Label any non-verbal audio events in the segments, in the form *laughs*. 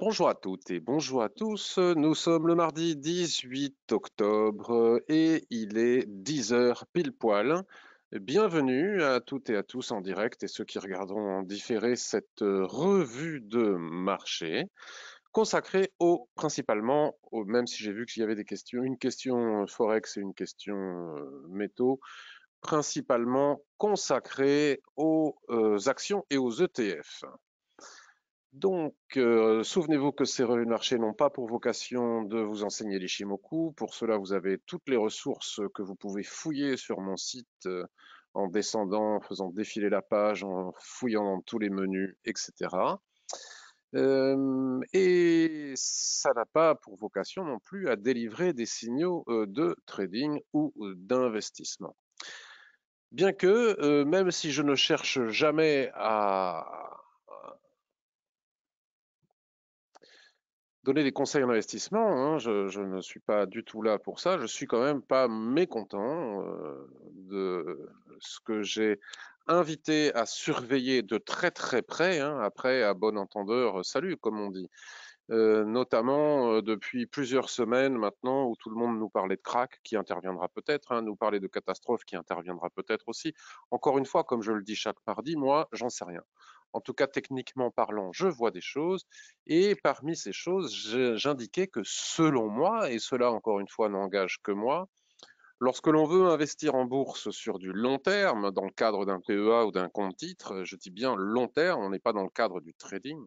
Bonjour à toutes et bonjour à tous. Nous sommes le mardi 18 octobre et il est 10h pile poil. Bienvenue à toutes et à tous en direct et ceux qui regarderont en différé cette euh, revue de marché consacrée au, principalement, au, même si j'ai vu qu'il y avait des questions, une question euh, Forex et une question euh, métaux, principalement consacrée aux actions et aux ETF. Donc, euh, souvenez-vous que ces revues de marché n'ont pas pour vocation de vous enseigner les Shimoku. Pour cela, vous avez toutes les ressources que vous pouvez fouiller sur mon site euh, en descendant, en faisant défiler la page, en fouillant dans tous les menus, etc. Euh, et ça n'a pas pour vocation non plus à délivrer des signaux de trading ou d'investissement. Bien que, même si je ne cherche jamais à, donner des conseils en investissement, hein, je, ne suis pas du tout là pour ça. Je suis quand même pas mécontent euh, de ce que j'ai invité à surveiller de très très près. Hein, après, à bon entendeur, euh, salut, comme on dit. Euh, notamment depuis plusieurs semaines maintenant où tout le monde nous parlait de crack qui interviendra peut-être, hein, nous parlait de catastrophe qui interviendra peut-être aussi. Encore une fois, comme je le dis chaque mardi, moi, j'en sais rien en tout cas techniquement parlant, je vois des choses, et parmi ces choses, j'indiquais que selon moi, et cela encore une fois n'engage que moi, Lorsque l'on veut investir en bourse sur du long terme, dans le cadre d'un PEA ou d'un compte titre, je dis bien long terme, on n'est pas dans le cadre du trading,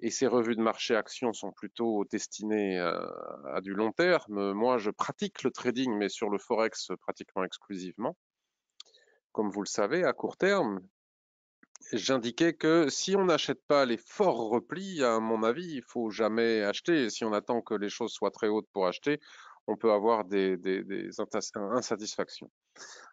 et ces revues de marché actions sont plutôt destinées euh, à, du long terme. Moi, je pratique le trading, mais sur le Forex pratiquement exclusivement. Comme vous le savez, à court terme, j'indiquais que si on n'achète pas les forts replis, à mon avis, il faut jamais acheter. Et si on attend que les choses soient très hautes pour acheter, on peut avoir des, des, insatisfactions.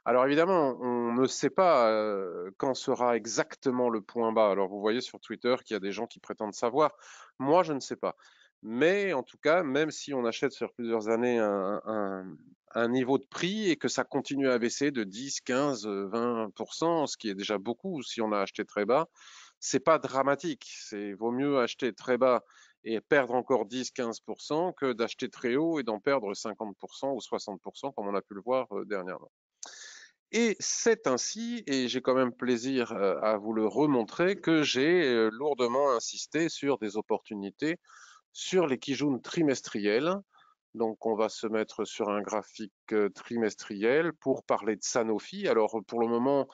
Alors évidemment, on ne sait pas euh, quand sera exactement le point bas. Alors vous voyez sur Twitter qu'il y a des gens qui prétendent savoir. Moi, je ne sais pas. Mais en tout cas, même si on achète sur plusieurs années un, un, un niveau de prix et que ça continue à baisser de 10, 15, 20 ce qui est déjà beaucoup si on a acheté très bas, c'est pas dramatique. C'est vaut mieux acheter très bas et perdre encore 10, 15 que d'acheter très haut et d'en perdre 50 ou 60 comme on a pu le voir euh, dernièrement. Et c'est ainsi, et j'ai quand même plaisir euh, à vous le remontrer, que j'ai euh, lourdement insisté sur des opportunités sur les Kijun trimestriels donc, on va se mettre sur un graphique euh, trimestriel pour parler de Sanofi. Alors, pour le moment,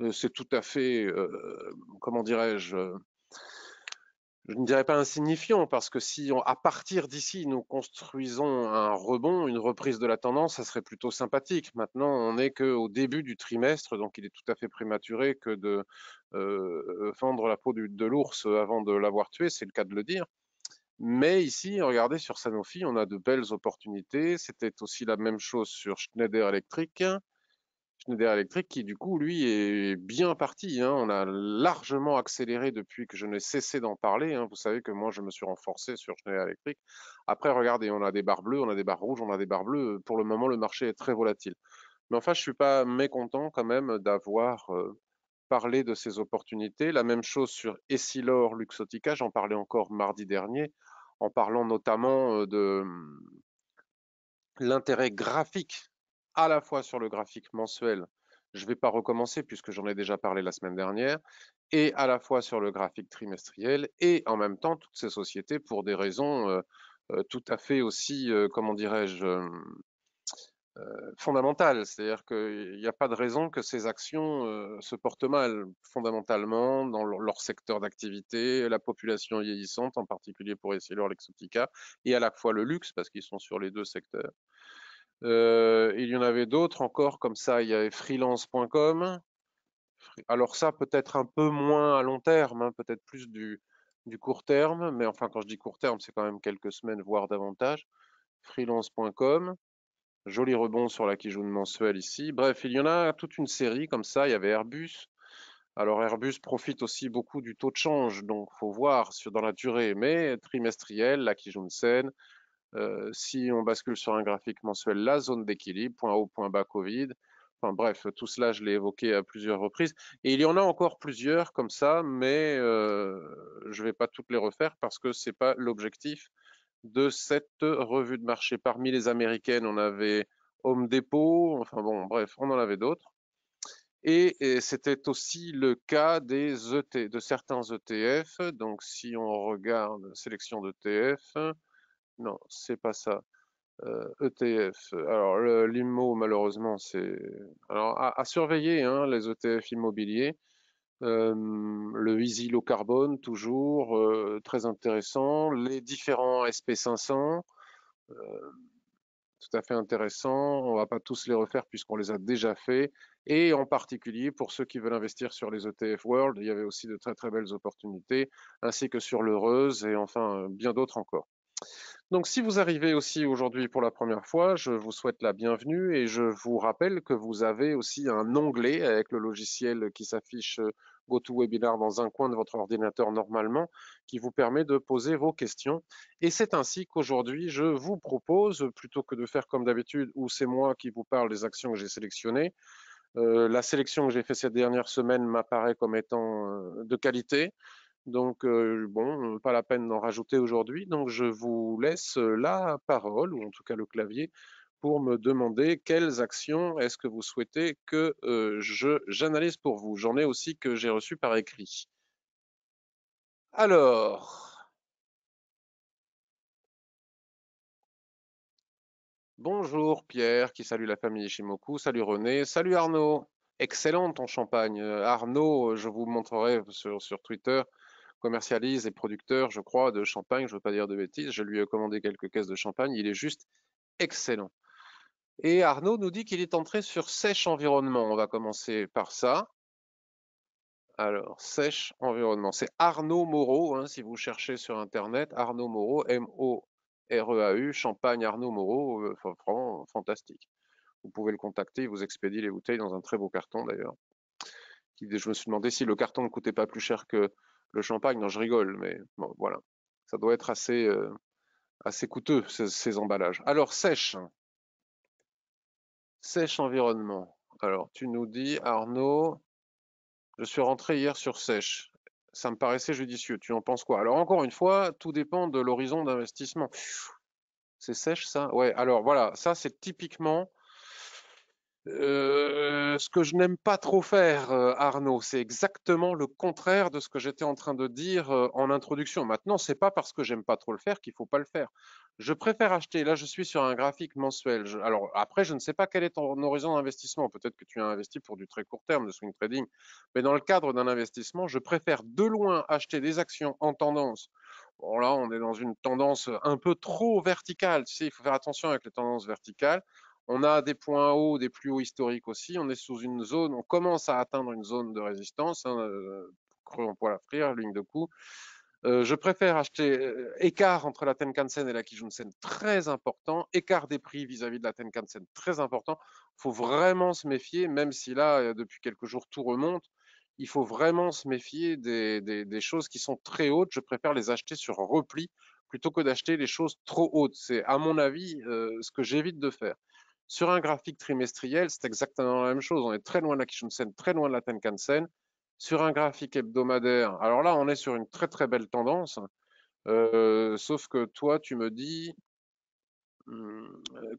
euh, c'est tout à fait, euh, comment dirais-je, je ne dirais pas insignifiant, parce que si à partir d'ici nous construisons un rebond, une reprise de la tendance, ça serait plutôt sympathique. Maintenant, on n'est qu'au début du trimestre, donc il est tout à fait prématuré que de fendre la peau de l'ours avant de l'avoir tué, c'est le cas de le dire. Mais ici, regardez, sur Sanofi, on a de belles opportunités. C'était aussi la même chose sur Schneider Electric. Schneider Electric qui, du coup, lui, est bien parti. Hein. On a largement accéléré depuis que je n'ai cessé d'en parler. Hein. Vous savez que moi, je me suis renforcé sur Schneider Electric. Après, regardez, on a des barres bleues, on a des barres rouges, on a des barres bleues. Pour le moment, le marché est très volatile. Mais enfin, je ne suis pas mécontent quand même d'avoir euh, parlé de ces opportunités. La même chose sur Essilor Luxotica, j'en parlais encore mardi dernier en parlant notamment de mmh, l'intérêt graphique, à la fois sur le graphique mensuel, je ne vais pas recommencer puisque j'en ai déjà parlé la semaine dernière, et à la fois sur le graphique trimestriel, et en même temps toutes ces sociétés pour des raisons tout à fait aussi, comment dirais-je, euh, fondamentale. C'est-à-dire qu'il n'y a pas de raison que ces actions euh, se portent mal, fondamentalement, dans leur, secteur d'activité, la population vieillissante, en particulier pour essayer leur Lexotica, et à la fois le luxe, parce qu'ils sont sur les deux secteurs. Euh, il y en avait d'autres encore comme ça. Il y avait freelance.com. Alors ça, peut-être un peu moins à long terme, hein, peut-être plus du court terme, mais enfin quand je dis court terme, c'est quand même quelques semaines, voire davantage. Freelance.com Joli rebond sur la qui mensuelle ici. Bref, il y en a toute une série comme ça. Il y avait Airbus. Alors Airbus profite aussi beaucoup du taux de change, donc faut voir sur, dans la durée, mais trimestriel, la saine. Euh, si on bascule sur un graphique mensuel, la zone d'équilibre, point haut, point bas, Covid. Enfin bref, tout cela, je l'ai évoqué à plusieurs reprises. Et il y en a encore plusieurs comme ça, mais euh, je ne vais pas toutes les refaire parce que ce n'est pas l'objectif de cette revue de marché. Parmi les américaines, on avait Home Depot, enfin bon, bref, on en avait d'autres. Et, c'était aussi le cas des e de certains ETF. Donc, si on regarde sélection d'ETF, non, c'est pas ça. ETF. Euh, e alors, l'IMO, malheureusement, c'est. Alors, à, surveiller hein, les ETF immobiliers le Easy Low Carbone, toujours très intéressant. Les différents SP500, tout à fait intéressant. On ne va pas tous les refaire puisqu'on les a déjà faits. Et en particulier, pour ceux qui veulent investir sur les ETF World, il y avait aussi de très très belles opportunités, ainsi que sur l'Heureuse et enfin bien d'autres encore. Donc si vous arrivez aussi aujourd'hui pour la première fois, je vous souhaite la bienvenue et je vous rappelle que vous avez aussi un onglet avec le logiciel qui s'affiche euh, GoToWebinar dans un coin de votre ordinateur normalement qui vous permet de poser vos questions. Et c'est ainsi qu'aujourd'hui, je vous propose, plutôt que de faire comme d'habitude où c'est moi qui vous parle des actions que j'ai sélectionnées, euh, la sélection que j'ai faite cette dernière semaine m'apparaît comme étant euh, de qualité. Donc, bon, pas la peine d'en rajouter aujourd'hui. Donc, je vous laisse la parole, ou en tout cas le clavier, pour me demander quelles actions est-ce que vous souhaitez que je j'analyse pour vous. J'en ai aussi que j'ai reçu par écrit. Alors, bonjour Pierre qui salue la famille Shimoku, salut René, salut Arnaud. Excellent ton champagne. Arnaud, je vous montrerai sur Twitter commercialise et producteur, je crois, de champagne. Je ne veux pas dire de bêtises. Je lui ai commandé quelques caisses de champagne. Il est juste excellent. Et Arnaud nous dit qu'il est entré sur Sèche Environnement. On va commencer par ça. Alors, Sèche Environnement. C'est Arnaud Moreau, hein, si vous cherchez sur Internet. Arnaud Moreau, M-O-R-E-A-U, Champagne Arnaud Moreau. Euh, fantastique. Vous pouvez le contacter, il vous expédie les bouteilles dans un très beau carton d'ailleurs. Je me suis demandé si le carton ne coûtait pas plus cher que le champagne. Non, je rigole, mais bon, voilà. Ça doit être assez, euh, assez coûteux, ces, ces, emballages. Alors, sèche. Sèche environnement. Alors, tu nous dis, Arnaud, je suis rentré hier sur sèche. Ça me paraissait judicieux. Tu en penses quoi Alors, encore une fois, tout dépend de l'horizon d'investissement. C'est sèche, ça Ouais, alors voilà, ça, c'est typiquement euh, ce que je n'aime pas trop faire, euh, Arnaud, c'est exactement le contraire de ce que j'étais en train de dire euh, en introduction. Maintenant, ce n'est pas parce que j'aime pas trop le faire qu'il ne faut pas le faire. Je préfère acheter. Là, je suis sur un graphique mensuel. alors après, je ne sais pas quel est ton horizon d'investissement. Peut-être que tu as investi pour du très court terme, de swing trading. Mais dans le cadre d'un investissement, je préfère de loin acheter des actions en tendance là, on est dans une tendance un peu trop verticale. Tu sais, il faut faire attention avec les tendances verticales. On a des points hauts, des plus hauts historiques aussi. On est sous une zone, on commence à atteindre une zone de résistance, hein, euh, creux en poil à frire, ligne de coup. Euh, je préfère acheter euh, écart entre la Tenkan-sen et la Kijun-sen très important, écart des prix vis-à-vis de la Tenkan-sen très important. Il faut vraiment se méfier, même si là, depuis quelques jours, tout remonte. Il faut vraiment se méfier des, choses qui sont très hautes. Je préfère les acheter sur repli plutôt que d'acheter les choses trop hautes. C'est, à mon avis, ce que j'évite de faire. Sur un graphique trimestriel, c'est exactement la même chose. On est très loin de la Sen, très loin de la Tenkan-sen. Sur un graphique hebdomadaire, alors là, on est sur une très très belle tendance. Euh, sauf que toi, tu me dis hmm,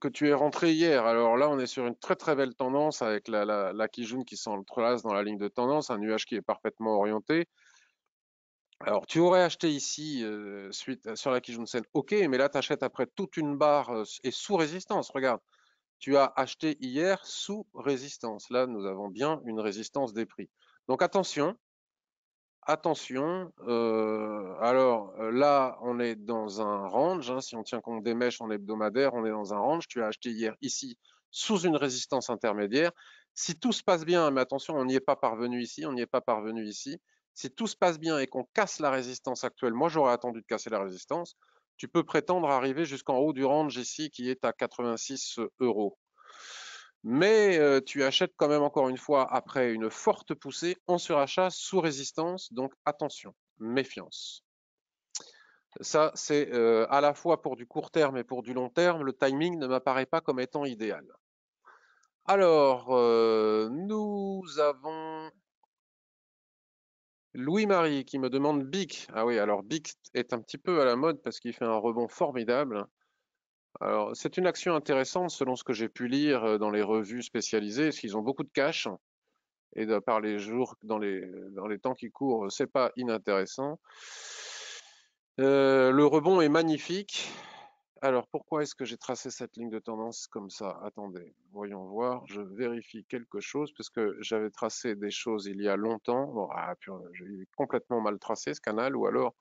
que tu es rentré hier. Alors là, on est sur une très très belle tendance avec la, Kijun qui s'entrelace dans la ligne de tendance, un nuage qui est parfaitement orienté. Alors, tu aurais acheté ici euh, suite, sur la Kijun Sen, ok, mais là, tu achètes après toute une barre euh, et sous résistance. Regarde, tu as acheté hier sous résistance. Là, nous avons bien une résistance des prix. Donc attention, attention. Euh, alors euh, là, on est dans un range. Hein. si on tient compte des mèches en hebdomadaire, on est dans un range. Tu as acheté hier ici sous une résistance intermédiaire. Si tout se passe bien, mais attention, on n'y est pas parvenu ici, on n'y est pas parvenu ici. Si tout se passe bien et qu'on casse la résistance actuelle, moi j'aurais attendu de casser la résistance tu peux prétendre arriver jusqu'en haut du range ici qui est à 86 euros. Mais euh, tu achètes quand même encore une fois après une forte poussée en surachat sous résistance, donc attention, méfiance. Ça, c'est euh, à la fois pour du court terme et pour du long terme, le timing ne m'apparaît pas comme étant idéal. Alors, euh, nous avons Louis-Marie qui me demande Bic. Ah oui, alors Bic est un petit peu à la mode parce qu'il fait un rebond formidable. Alors, c'est une action intéressante selon ce que j'ai pu lire euh, dans les revues spécialisées, parce qu'ils ont beaucoup de cash. Et de, par les jours, dans les, dans les temps qui courent, c'est pas inintéressant. Euh, le rebond est magnifique. Alors, pourquoi est-ce que j'ai tracé cette ligne de tendance comme ça Attendez, voyons voir, je vérifie quelque chose, parce que j'avais tracé des choses il y a longtemps. Bon, ah, j'ai complètement mal tracé ce canal, ou alors,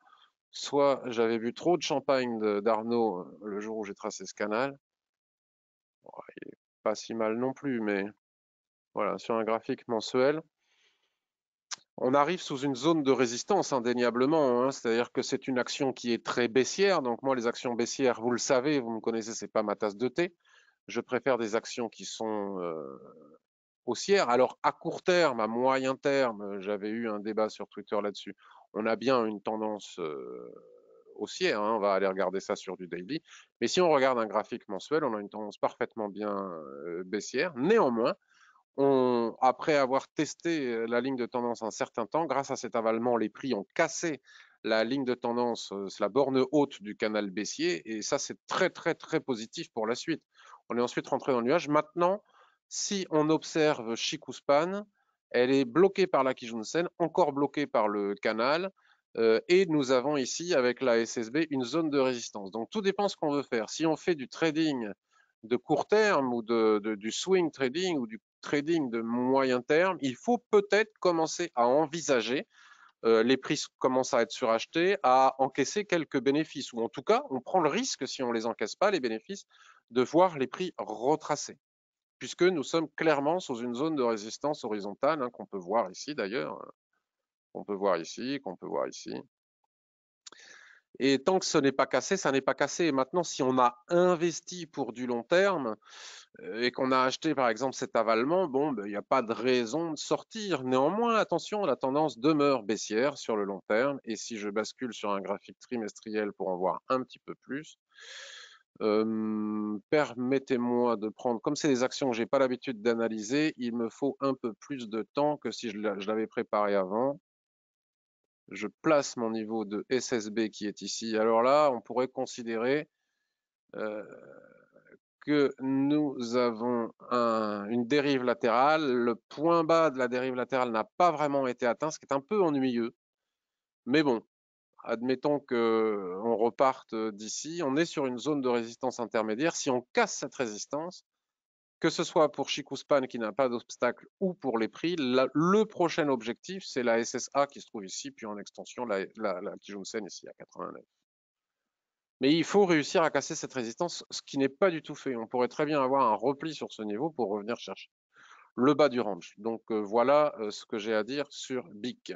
soit j'avais bu trop de champagne d'Arnaud euh, le jour où j'ai tracé ce canal. il n'est pas si mal non plus, mais voilà, sur un graphique mensuel, on arrive sous une zone de résistance indéniablement. Hein. C'est-à-dire que c'est une action qui est très baissière. Donc moi, les actions baissières, vous le savez, vous me connaissez, ce n'est pas ma tasse de thé. Je préfère des actions qui sont euh, haussières. Alors à court terme, à moyen terme, j'avais eu un débat sur Twitter là-dessus. On a bien une tendance euh, haussière. Hein. On va aller regarder ça sur du daily. Mais si on regarde un graphique mensuel, on a une tendance parfaitement bien euh, baissière. Néanmoins, après avoir testé la ligne de tendance un certain temps, grâce à cet avalement, les prix ont cassé la ligne de tendance, la borne haute du canal baissier, et ça c'est très très très positif pour la suite. On est ensuite rentré dans le nuage. Maintenant, si on observe Shikuspan, elle est bloquée par la Kijunsen, encore bloquée par le canal, et nous avons ici avec la SSB une zone de résistance. Donc tout dépend ce qu'on veut faire. Si on fait du trading de court terme ou de, du swing trading ou du trading de moyen terme, il faut peut-être commencer à envisager euh, les prix commencent à être surachetés, à encaisser quelques bénéfices, ou en tout cas, on prend le risque, si on ne les encaisse pas, les bénéfices, de voir les prix retracés, puisque nous sommes clairement sous une zone de résistance horizontale, hein, qu'on peut voir ici d'ailleurs, qu'on hein. peut voir ici, qu'on peut voir ici. Et tant que ce n'est pas cassé, ça n'est pas cassé. Et maintenant, si on a investi pour du long terme euh, et qu'on a acheté, par exemple, cet avalement, bon, ben, il n'y a pas de raison de sortir. Néanmoins, attention, la tendance demeure baissière sur le long terme. Et si je bascule sur un graphique trimestriel pour en voir un petit peu plus, euh, permettez-moi de prendre, comme c'est des actions que je n'ai pas l'habitude d'analyser, il me faut un peu plus de temps que si je l'avais préparé avant je place mon niveau de SSB qui est ici, alors là, on pourrait considérer euh, que nous avons une dérive latérale. Le point bas de la dérive latérale n'a pas vraiment été atteint, ce qui est un peu ennuyeux. Mais bon, admettons qu'on euh, reparte euh, d'ici, on est sur une zone de résistance intermédiaire. Si on casse cette résistance, que ce soit pour Chikuspan qui n'a pas d'obstacle ou pour les prix, le prochain objectif, c'est la SSA qui se trouve ici, puis en extension, la, la, la Kijunsen ici à 89. Mais il faut réussir à casser cette résistance, ce qui n'est pas du tout fait. On pourrait très bien avoir un repli sur ce niveau pour revenir chercher le bas du range. Donc euh, voilà euh, ce que j'ai à dire sur BIC.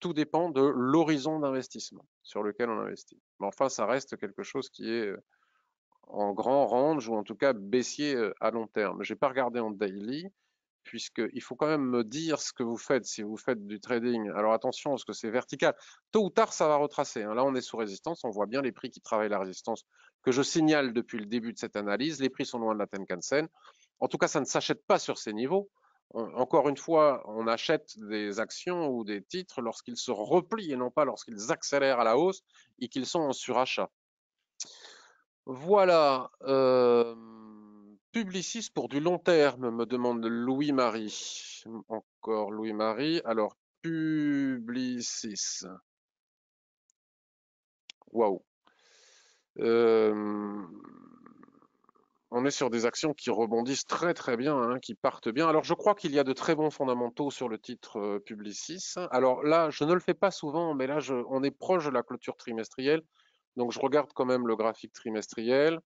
Tout dépend de l'horizon d'investissement sur lequel on investit. Mais enfin, ça reste quelque chose qui est... Euh, en grand range ou en tout cas baissier euh, à long terme. Je n'ai pas regardé en daily puisqu'il faut quand même me dire ce que vous faites si vous faites du trading. Alors attention, parce que c'est vertical. Tôt ou tard, ça va retracer. Hein. Là, on est sous résistance. On voit bien les prix qui travaillent la résistance que je signale depuis le début de cette analyse. Les prix sont loin de la Tenkan-sen. En tout cas, ça ne s'achète pas sur ces niveaux. encore une fois, on achète des actions ou des titres lorsqu'ils se replient et non pas lorsqu'ils accélèrent à la hausse et qu'ils sont en surachat. Voilà. Euh, Publicis pour du long terme, me demande Louis-Marie. Encore Louis-Marie. Alors, Publicis. Waouh. Euh, on est sur des actions qui rebondissent très très bien, hein, qui partent bien. Alors je crois qu'il y a de très bons fondamentaux sur le titre euh, Publicis. Alors là, je ne le fais pas souvent, mais là, on est proche de la clôture trimestrielle. Donc je regarde quand même le graphique trimestriel.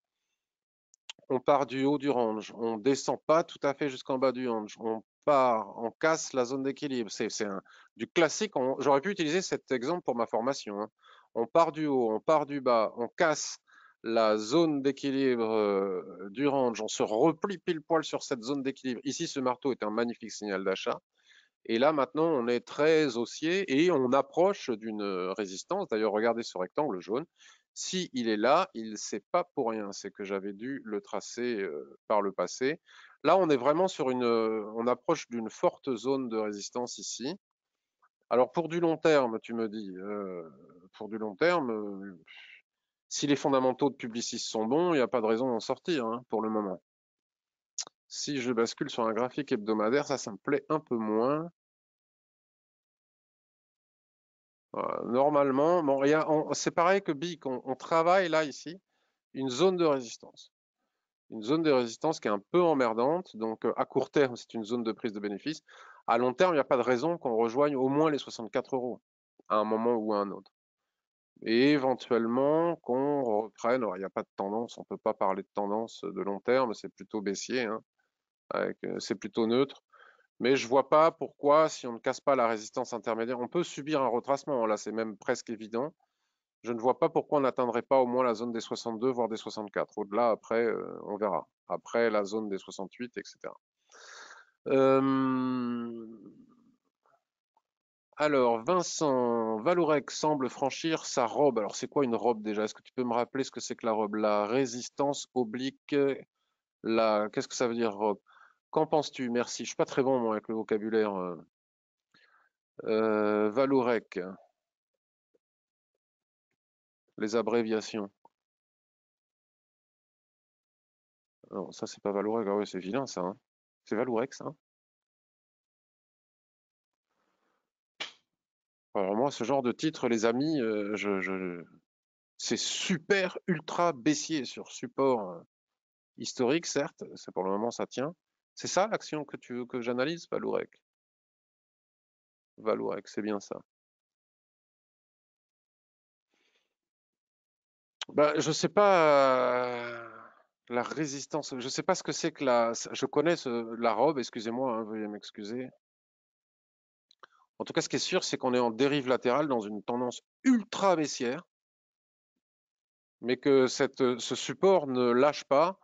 On part du haut du range, on descend pas tout à fait jusqu'en bas du range, on part, on casse la zone d'équilibre. C'est du classique. J'aurais pu utiliser cet exemple pour ma formation. Hein. On part du haut, on part du bas, on casse la zone d'équilibre euh, du range, on se replie pile poil sur cette zone d'équilibre. Ici, ce marteau est un magnifique signal d'achat. Et là, maintenant, on est très haussier et on approche d'une résistance. D'ailleurs, regardez ce rectangle jaune. Si il est là, il ne sait pas pour rien. C'est que j'avais dû le tracer par le passé. Là, on est vraiment sur une, on approche d'une forte zone de résistance ici. Alors pour du long terme, tu me dis, pour du long terme, si les fondamentaux de Publicis sont bons, il n'y a pas de raison d'en sortir hein, pour le moment. Si je bascule sur un graphique hebdomadaire, ça, ça me plaît un peu moins. Euh, normalement, c'est pareil que BIC, on, travaille là, ici, une zone de résistance. Une zone de résistance qui est un peu emmerdante. Donc, euh, à court terme, c'est une zone de prise de bénéfice. À long terme, il n'y a pas de raison qu'on rejoigne au moins les 64 euros à un moment ou à un autre. Et éventuellement qu'on reprenne. il n'y a pas de tendance, on ne peut pas parler de tendance de long terme, c'est plutôt baissier, hein, euh, c'est plutôt neutre. Mais je ne vois pas pourquoi, si on ne casse pas la résistance intermédiaire, on peut subir un retracement. Hein, là, c'est même presque évident. Je ne vois pas pourquoi on n'atteindrait pas au moins la zone des 62, voire des 64. Au-delà, après, euh, on verra. Après, la zone des 68, etc. Euh, alors, Vincent Valourec semble franchir sa robe. Alors, c'est quoi une robe déjà Est-ce que tu peux me rappeler ce que c'est que la robe La résistance oblique, la... qu'est-ce que ça veut dire robe Qu'en penses-tu Merci. Je suis pas très bon moi, avec le vocabulaire. Euh, euh Valourec. Les abréviations. Non, ça c'est pas Valourec. Ah c'est vilain ça. Hein. C'est Valourec ça. Hein. Alors moi, ce genre de titre, les amis, euh, c'est super ultra baissier sur support euh, historique, certes. C'est pour le moment ça tient. C'est ça l'action que tu veux que j'analyse, Valourec Valourec, c'est bien ça. Bah, je ne sais pas euh, la résistance. Je ne sais pas ce que c'est que la. Je connais la robe, excusez-moi, hein, veuillez m'excuser. En tout cas, ce qui est sûr, c'est qu'on est en dérive latérale dans une tendance ultra baissière, mais que cette, ce support ne lâche pas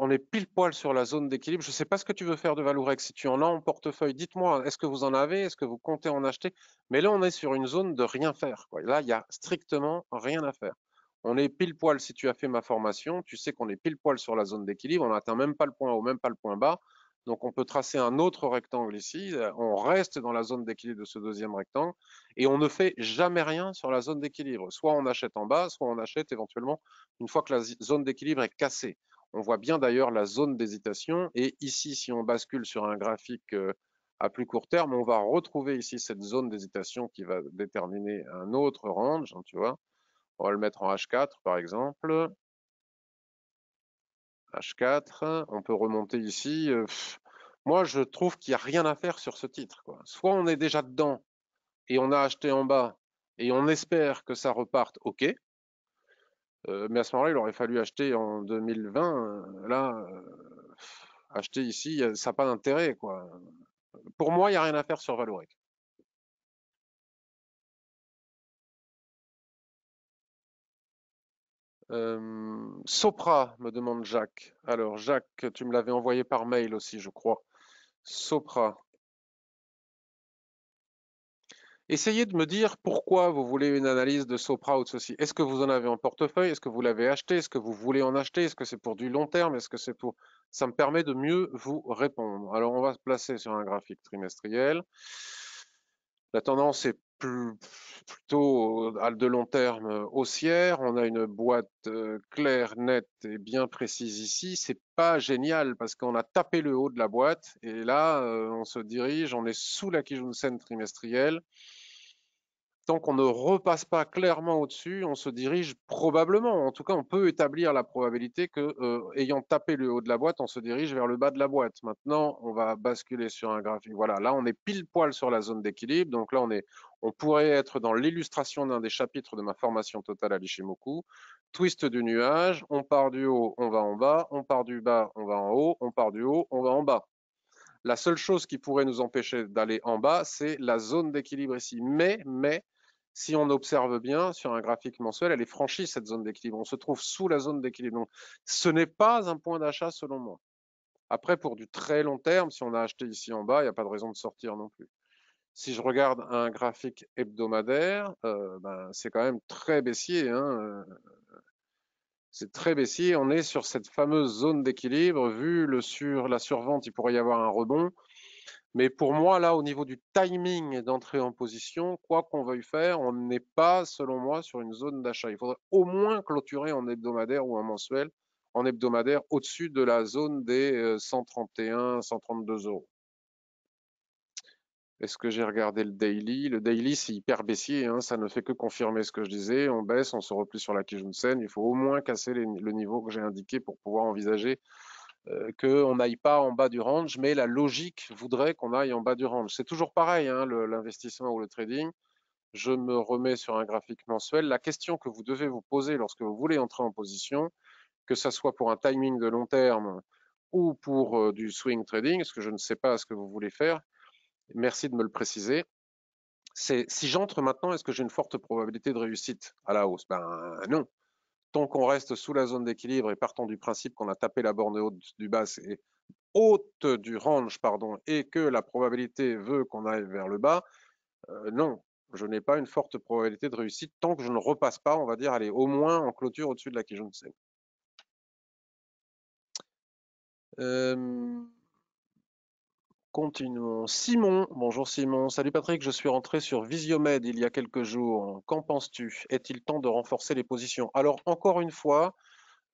on est pile poil sur la zone d'équilibre. Je ne sais pas ce que tu veux faire de Valourex. Si tu en as en portefeuille, dites-moi, est-ce que vous en avez Est-ce que vous comptez en acheter Mais là, on est sur une zone de rien faire. Là, il n'y a strictement rien à faire. On est pile poil, si tu as fait ma formation, tu sais qu'on est pile poil sur la zone d'équilibre. On n'atteint même pas le point haut, même pas le point bas. Donc, on peut tracer un autre rectangle ici. Euh, on reste dans la zone d'équilibre de ce deuxième rectangle et on ne fait jamais rien sur la zone d'équilibre. Soit on achète en bas, soit on achète éventuellement une fois que la zone d'équilibre est cassée. On voit bien d'ailleurs la zone d'hésitation. Et ici, si on bascule sur un graphique euh, à plus court terme, on va retrouver ici cette zone d'hésitation qui va déterminer un autre range, hein, tu vois. On va le mettre en H4 par exemple. H4, on peut remonter ici. Euh, moi, je trouve qu'il n'y a rien à faire sur ce titre. Soit on est déjà dedans et on a acheté en bas et on espère que ça reparte, ok, euh, mais à ce moment-là, il aurait fallu acheter en 2020. Euh, là, euh, acheter ici, ça n'a pas d'intérêt. Pour moi, il n'y a rien à faire sur Valorec. Sopra, me demande Jacques. Alors, Jacques, tu me l'avais envoyé par mail aussi, je crois. Sopra. Essayez de me dire pourquoi vous voulez une analyse de Sopra ou de ceci. Est-ce que vous en avez en portefeuille Est-ce que vous l'avez acheté Est-ce que vous voulez en acheter Est-ce que c'est pour du long terme Est-ce que c'est pour... Ça me permet de mieux vous répondre. Alors, on va se placer sur un graphique trimestriel. La tendance est plus, plutôt de long terme haussière. On a une boîte euh, claire, nette et bien précise ici. C'est pas génial parce qu'on a tapé le haut de la boîte et là, euh, on se dirige, on est sous la Kijunsen trimestrielle tant qu'on ne repasse pas clairement au-dessus, on se dirige probablement, en tout cas on peut établir la probabilité que, euh, ayant tapé le haut de la boîte, on se dirige vers le bas de la boîte. Maintenant, on va basculer sur un graphique. Voilà, là on est pile poil sur la zone d'équilibre, donc là on est, on pourrait être dans l'illustration d'un des chapitres de ma formation totale à l'Ishimoku. Twist du nuage, on part du haut, on va en bas, on part du bas, on va en haut, on part du haut, on va en bas. La seule chose qui pourrait nous empêcher d'aller en bas, c'est la zone d'équilibre ici. Mais, mais, si on observe bien sur un graphique mensuel, elle est franchie, cette zone d'équilibre. On se trouve sous la zone d'équilibre. Donc, ce n'est pas un point d'achat selon moi. Après, pour du très long terme, si on a acheté ici en bas, il n'y a pas de raison de sortir non plus. Si je regarde un graphique hebdomadaire, euh, ben, c'est quand même très baissier. Hein, euh, c'est très baissier. On est sur cette fameuse zone d'équilibre. Vu le sur, la survente, il pourrait y avoir un rebond. Mais pour moi, là, au niveau du timing d'entrée en position, quoi qu'on veuille faire, on n'est pas, selon moi, sur une zone d'achat. Il faudrait au moins clôturer en hebdomadaire ou en mensuel, en hebdomadaire, au-dessus de la zone des 131, euh, 132 euros. Est-ce que j'ai regardé le daily Le daily, c'est hyper baissier, hein. ça ne fait que confirmer ce que je disais. On baisse, on se replie sur la Kijunsen. Il faut au moins casser le niveau que j'ai indiqué pour pouvoir envisager euh, qu'on n'aille pas en bas du range, mais la logique voudrait qu'on aille en bas du range. C'est toujours pareil, hein, l'investissement ou le trading. Je me remets sur un graphique mensuel. La question que vous devez vous poser lorsque vous voulez entrer en position, que ce soit pour un timing de long terme ou pour euh, du swing trading, parce que je ne sais pas ce que vous voulez faire, Merci de me le préciser. C'est si j'entre maintenant, est-ce que j'ai une forte probabilité de réussite à la hausse Ben non. Tant qu'on reste sous la zone d'équilibre et partant du principe qu'on a tapé la borne haute du bas et haute du range pardon et que la probabilité veut qu'on aille vers le bas, euh, non, je n'ai pas une forte probabilité de réussite tant que je ne repasse pas, on va dire, aller au moins en clôture au-dessus de la ne Euh, Continuons. Simon, bonjour Simon. Salut Patrick, je suis rentré sur Visiomed il y a quelques jours. Qu'en penses-tu Est-il temps de renforcer les positions Alors, encore une fois,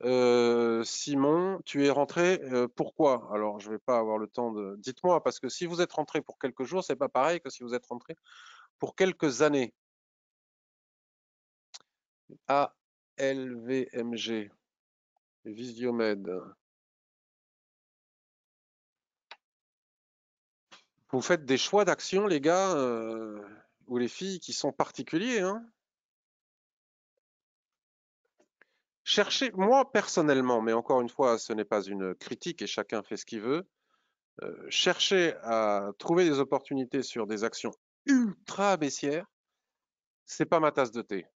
euh, Simon, tu es rentré, euh, pourquoi Alors, je ne vais pas avoir le temps de... Dites-moi, parce que si vous êtes rentré pour quelques jours, ce n'est pas pareil que si vous êtes rentré pour quelques années. ALVMG, Visiomed. Vous faites des choix d'action, les gars euh, ou les filles, qui sont particuliers. Hein Cherchez, moi personnellement, mais encore une fois, ce n'est pas une critique et chacun fait ce qu'il veut. Chercher euh, cherchez à trouver des opportunités sur des actions ultra baissières, c'est pas ma tasse de thé.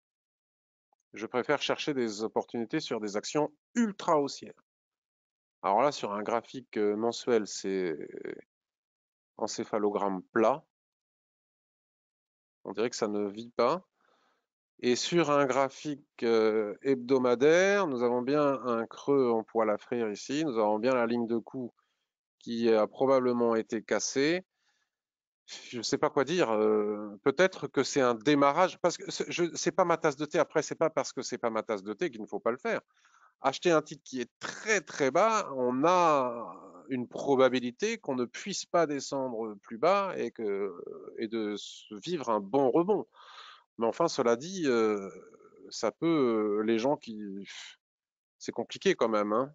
Je préfère chercher des opportunités sur des actions ultra haussières. Alors là, sur un graphique euh, mensuel, c'est encéphalogramme plat. On dirait que ça ne vit pas. Et sur un graphique euh, hebdomadaire, nous avons bien un creux en poil à frire ici. Nous avons bien la ligne de cou qui a probablement été cassée. Je ne sais pas quoi dire. Euh, peut-être que c'est un démarrage. Parce que ce n'est pas ma tasse de thé. Après, c'est pas parce que c'est pas ma tasse de thé qu'il ne faut pas le faire. Acheter un titre qui est très très bas, on a une probabilité qu'on ne puisse pas descendre euh, plus bas et, que, euh, et de vivre un bon rebond. Mais enfin, cela dit, euh, ça peut, les gens qui... C'est compliqué quand même. Hein.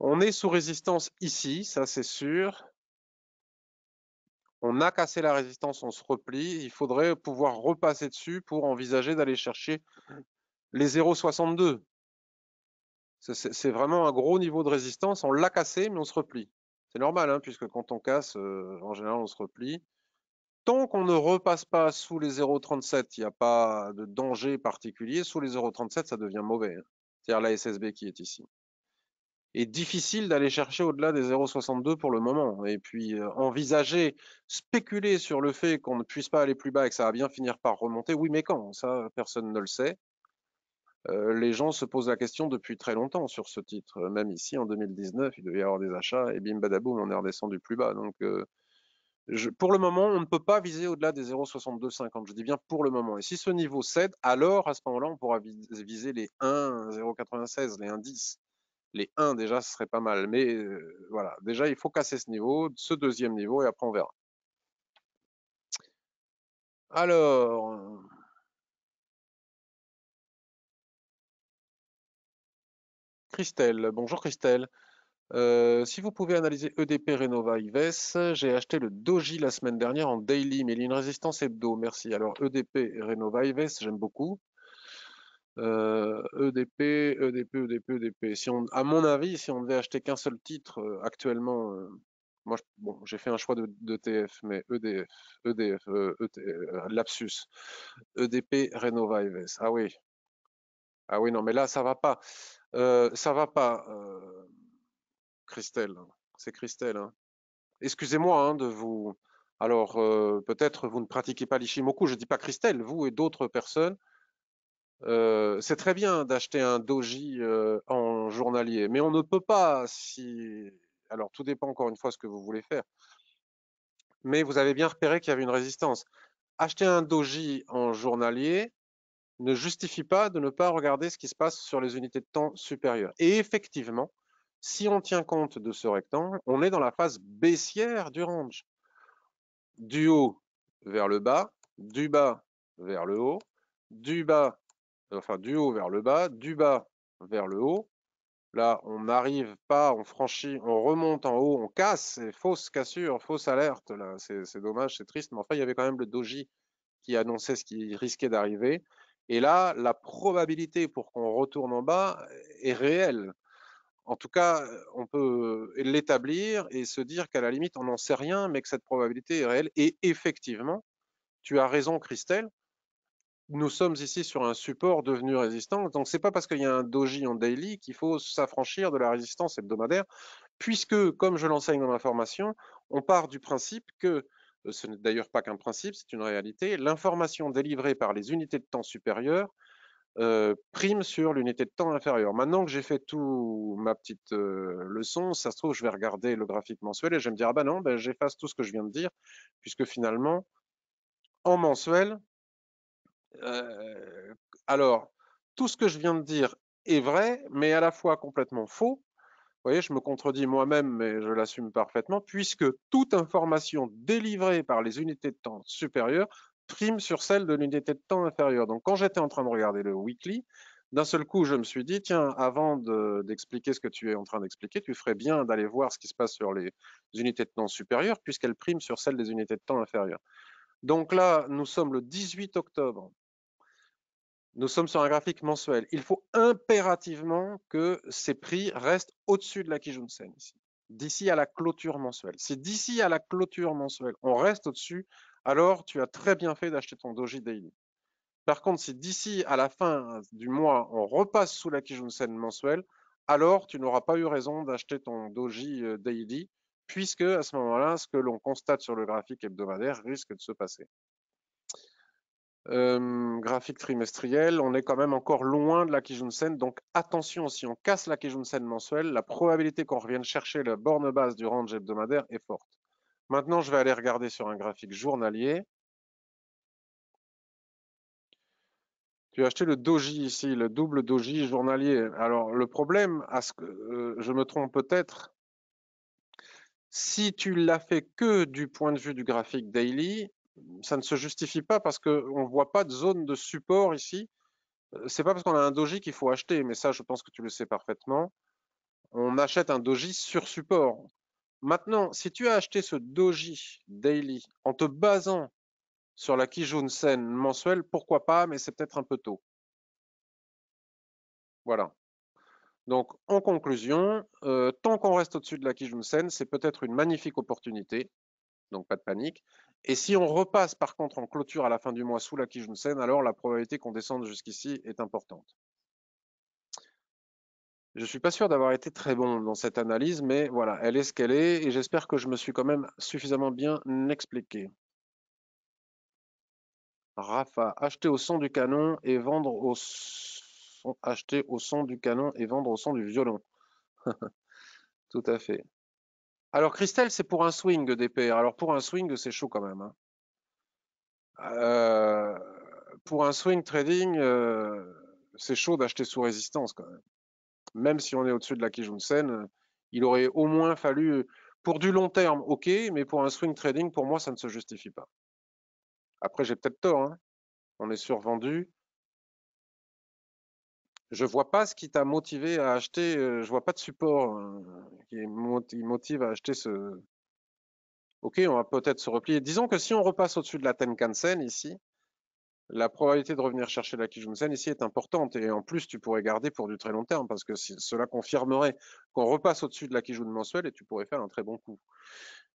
On est sous résistance ici, ça c'est sûr. On a cassé la résistance, on se replie. Il faudrait pouvoir repasser dessus pour envisager d'aller chercher les 0,62. C'est vraiment un gros niveau de résistance. On l'a cassé, mais on se replie. C'est normal, hein, puisque quand on casse, euh, en général, on se replie. Tant qu'on ne repasse pas sous les 0,37, il n'y a pas de danger particulier. Sous les 0,37, ça devient mauvais. Hein. C'est-à-dire la SSB qui est ici. Et difficile d'aller chercher au-delà des 0,62 pour le moment. Et puis euh, envisager, spéculer sur le fait qu'on ne puisse pas aller plus bas et que ça va bien finir par remonter, oui, mais quand Ça, personne ne le sait. Euh, les gens se posent la question depuis très longtemps sur ce titre. Euh, même ici, en 2019, il devait y avoir des achats et bim badaboum, on est redescendu plus bas. Donc, euh, pour le moment, on ne peut pas viser au-delà des 0,6250. Je dis bien pour le moment. Et si ce niveau cède, alors à ce moment-là, on pourra viser les 1, les 1,10. Les 1 déjà, ce serait pas mal. Mais voilà, déjà, il faut casser ce niveau, ce deuxième niveau, et après, on verra. Alors, Christelle. Bonjour Christelle. Euh, si vous pouvez analyser EDP Renova Ives, j'ai acheté le Doji la semaine dernière en daily, mais il y a une résistance hebdo, merci. Alors EDP Renova Ives, j'aime beaucoup. EDP, euh, e EDP, EDP, EDP. Si on, à mon avis, si on devait acheter qu'un seul titre euh, actuellement, moi, bon, j'ai fait un choix de, TF, mais EDF, EDF, e lapsus, EDP, Renova, Ah oui, ah oui, non, mais là, ça va pas. Euh, ça va pas, euh, Christelle. Hein. C'est Christelle. Hein. Excusez-moi hein, de vous. Alors, euh, peut-être vous ne pratiquez pas l'Ishimoku. Je ne dis pas Christelle, vous et d'autres personnes. c'est très bien d'acheter un doji en journalier, mais on ne peut pas si. Alors, tout dépend encore une fois ce que vous voulez faire. Mais vous avez bien repéré qu'il y avait une résistance. Acheter un doji en journalier, ne justifie pas de ne pas regarder ce qui se passe sur les unités de temps supérieures. Et effectivement, si on tient compte de ce rectangle, on est dans la phase baissière du range. Du haut vers le bas, du bas vers le haut, du bas, enfin du haut vers le bas, du bas vers le haut. Là, on n'arrive pas, on franchit, on remonte en haut, on casse, fausse cassure, fausse alerte, là, c'est dommage, c'est triste, mais enfin, il y avait quand même le doji qui annonçait ce qui risquait d'arriver. Et là, la probabilité pour qu'on retourne en bas eh, est réelle. En tout cas, euh, on peut l'établir et se dire qu'à la limite, on n'en sait rien, mais que cette probabilité est réelle. Et effectivement, tu as raison, Christelle, nous sommes ici sur un support devenu résistant. Donc, ce n'est pas parce qu'il y a un doji en daily qu'il faut s'affranchir de la résistance hebdomadaire, puisque, comme je l'enseigne dans ma formation, on part du principe que euh, ce n'est d'ailleurs pas qu'un principe, c'est une réalité, l'information délivrée par les unités de temps supérieures euh, prime sur l'unité de temps inférieure. Maintenant que j'ai fait toute ma petite euh, leçon, ça se trouve, je vais regarder le graphique mensuel et je vais me dire, ah ben non, ben, j'efface tout ce que je viens de dire, puisque finalement, en mensuel, alors, tout ce que je viens de dire est vrai, mais à la fois complètement faux, vous voyez, je me contredis moi-même, mais je l'assume parfaitement, puisque toute information délivrée par les unités de temps supérieures prime sur celle de l'unité de temps inférieure. Donc, quand j'étais en train de regarder le weekly, d'un seul coup, je me suis dit, tiens, avant d'expliquer ce que tu es en train d'expliquer, tu ferais bien d'aller voir ce qui se passe sur les unités de temps supérieures, puisqu'elles priment sur celles des unités de temps inférieures. Donc là, nous sommes le 18 octobre nous sommes sur un graphique mensuel. Il faut impérativement que ces prix restent au-dessus de la Kijunsen ici, d'ici à la clôture mensuelle. Si d'ici à la clôture mensuelle, on reste au-dessus, alors tu as très bien fait d'acheter ton doji daily. Par contre, si d'ici à la fin du mois, on repasse sous la Sen mensuelle, alors tu n'auras pas eu raison d'acheter ton doji euh, daily, puisque à ce moment-là, ce que l'on constate sur le graphique hebdomadaire risque de se passer. Euh, graphique trimestriel, on est quand même encore loin de la Kijun Sen. Donc attention, si on casse la Kijun Sen mensuelle, la probabilité qu'on revienne chercher la borne basse du range hebdomadaire est forte. Maintenant, je vais aller regarder sur un graphique journalier. Tu as acheté le doji ici, le double doji journalier. Alors le problème, à ce que euh, je me trompe peut-être, si tu l'as fait que du point de vue du graphique daily, ça ne se justifie pas parce qu'on ne voit pas de zone de support ici. Euh, c'est pas parce qu'on a un doji qu'il faut acheter, mais ça, je pense que tu le sais parfaitement. On achète un doji sur support. Maintenant, si tu as acheté ce doji daily en te basant sur la Kijun Sen mensuelle, pourquoi pas, mais c'est peut-être un peu tôt. Voilà. Donc, en conclusion, euh, tant qu'on reste au-dessus de la Kijun Sen, c'est peut-être une magnifique opportunité, donc pas de panique. Et si on repasse par contre en clôture à la fin du mois sous la Kijunsen, alors la probabilité qu'on descende jusqu'ici est importante. Je ne suis pas sûr d'avoir été très bon dans cette analyse, mais voilà, elle est ce qu'elle est, et j'espère que je me suis quand même suffisamment bien expliqué. Rafa, acheter au son du canon et vendre au acheter au son du canon et vendre au son du violon. *laughs* Tout à fait. Alors, Christelle, c'est pour un swing DPR. Alors, pour un swing, c'est chaud quand même. Hein. Euh, pour un swing trading, euh, c'est chaud d'acheter sous résistance quand même. Même si on est au-dessus de la Kijunsen, il aurait au moins fallu, pour du long terme, ok, mais pour un swing trading, pour moi, ça ne se justifie pas. Après, j'ai peut-être tort. Hein. On est survendu je vois pas ce qui t'a motivé à acheter, euh, je vois pas de support hein, qui, motive à acheter ce. Ok, on va peut-être se replier. Disons que si on repasse au-dessus de la Tenkan-sen ici, la probabilité de revenir chercher la Kijun-sen ici est importante. Et en plus, tu pourrais garder pour du très long terme parce que cela confirmerait qu'on repasse au-dessus de la Kijun mensuelle et tu pourrais faire un très bon coup.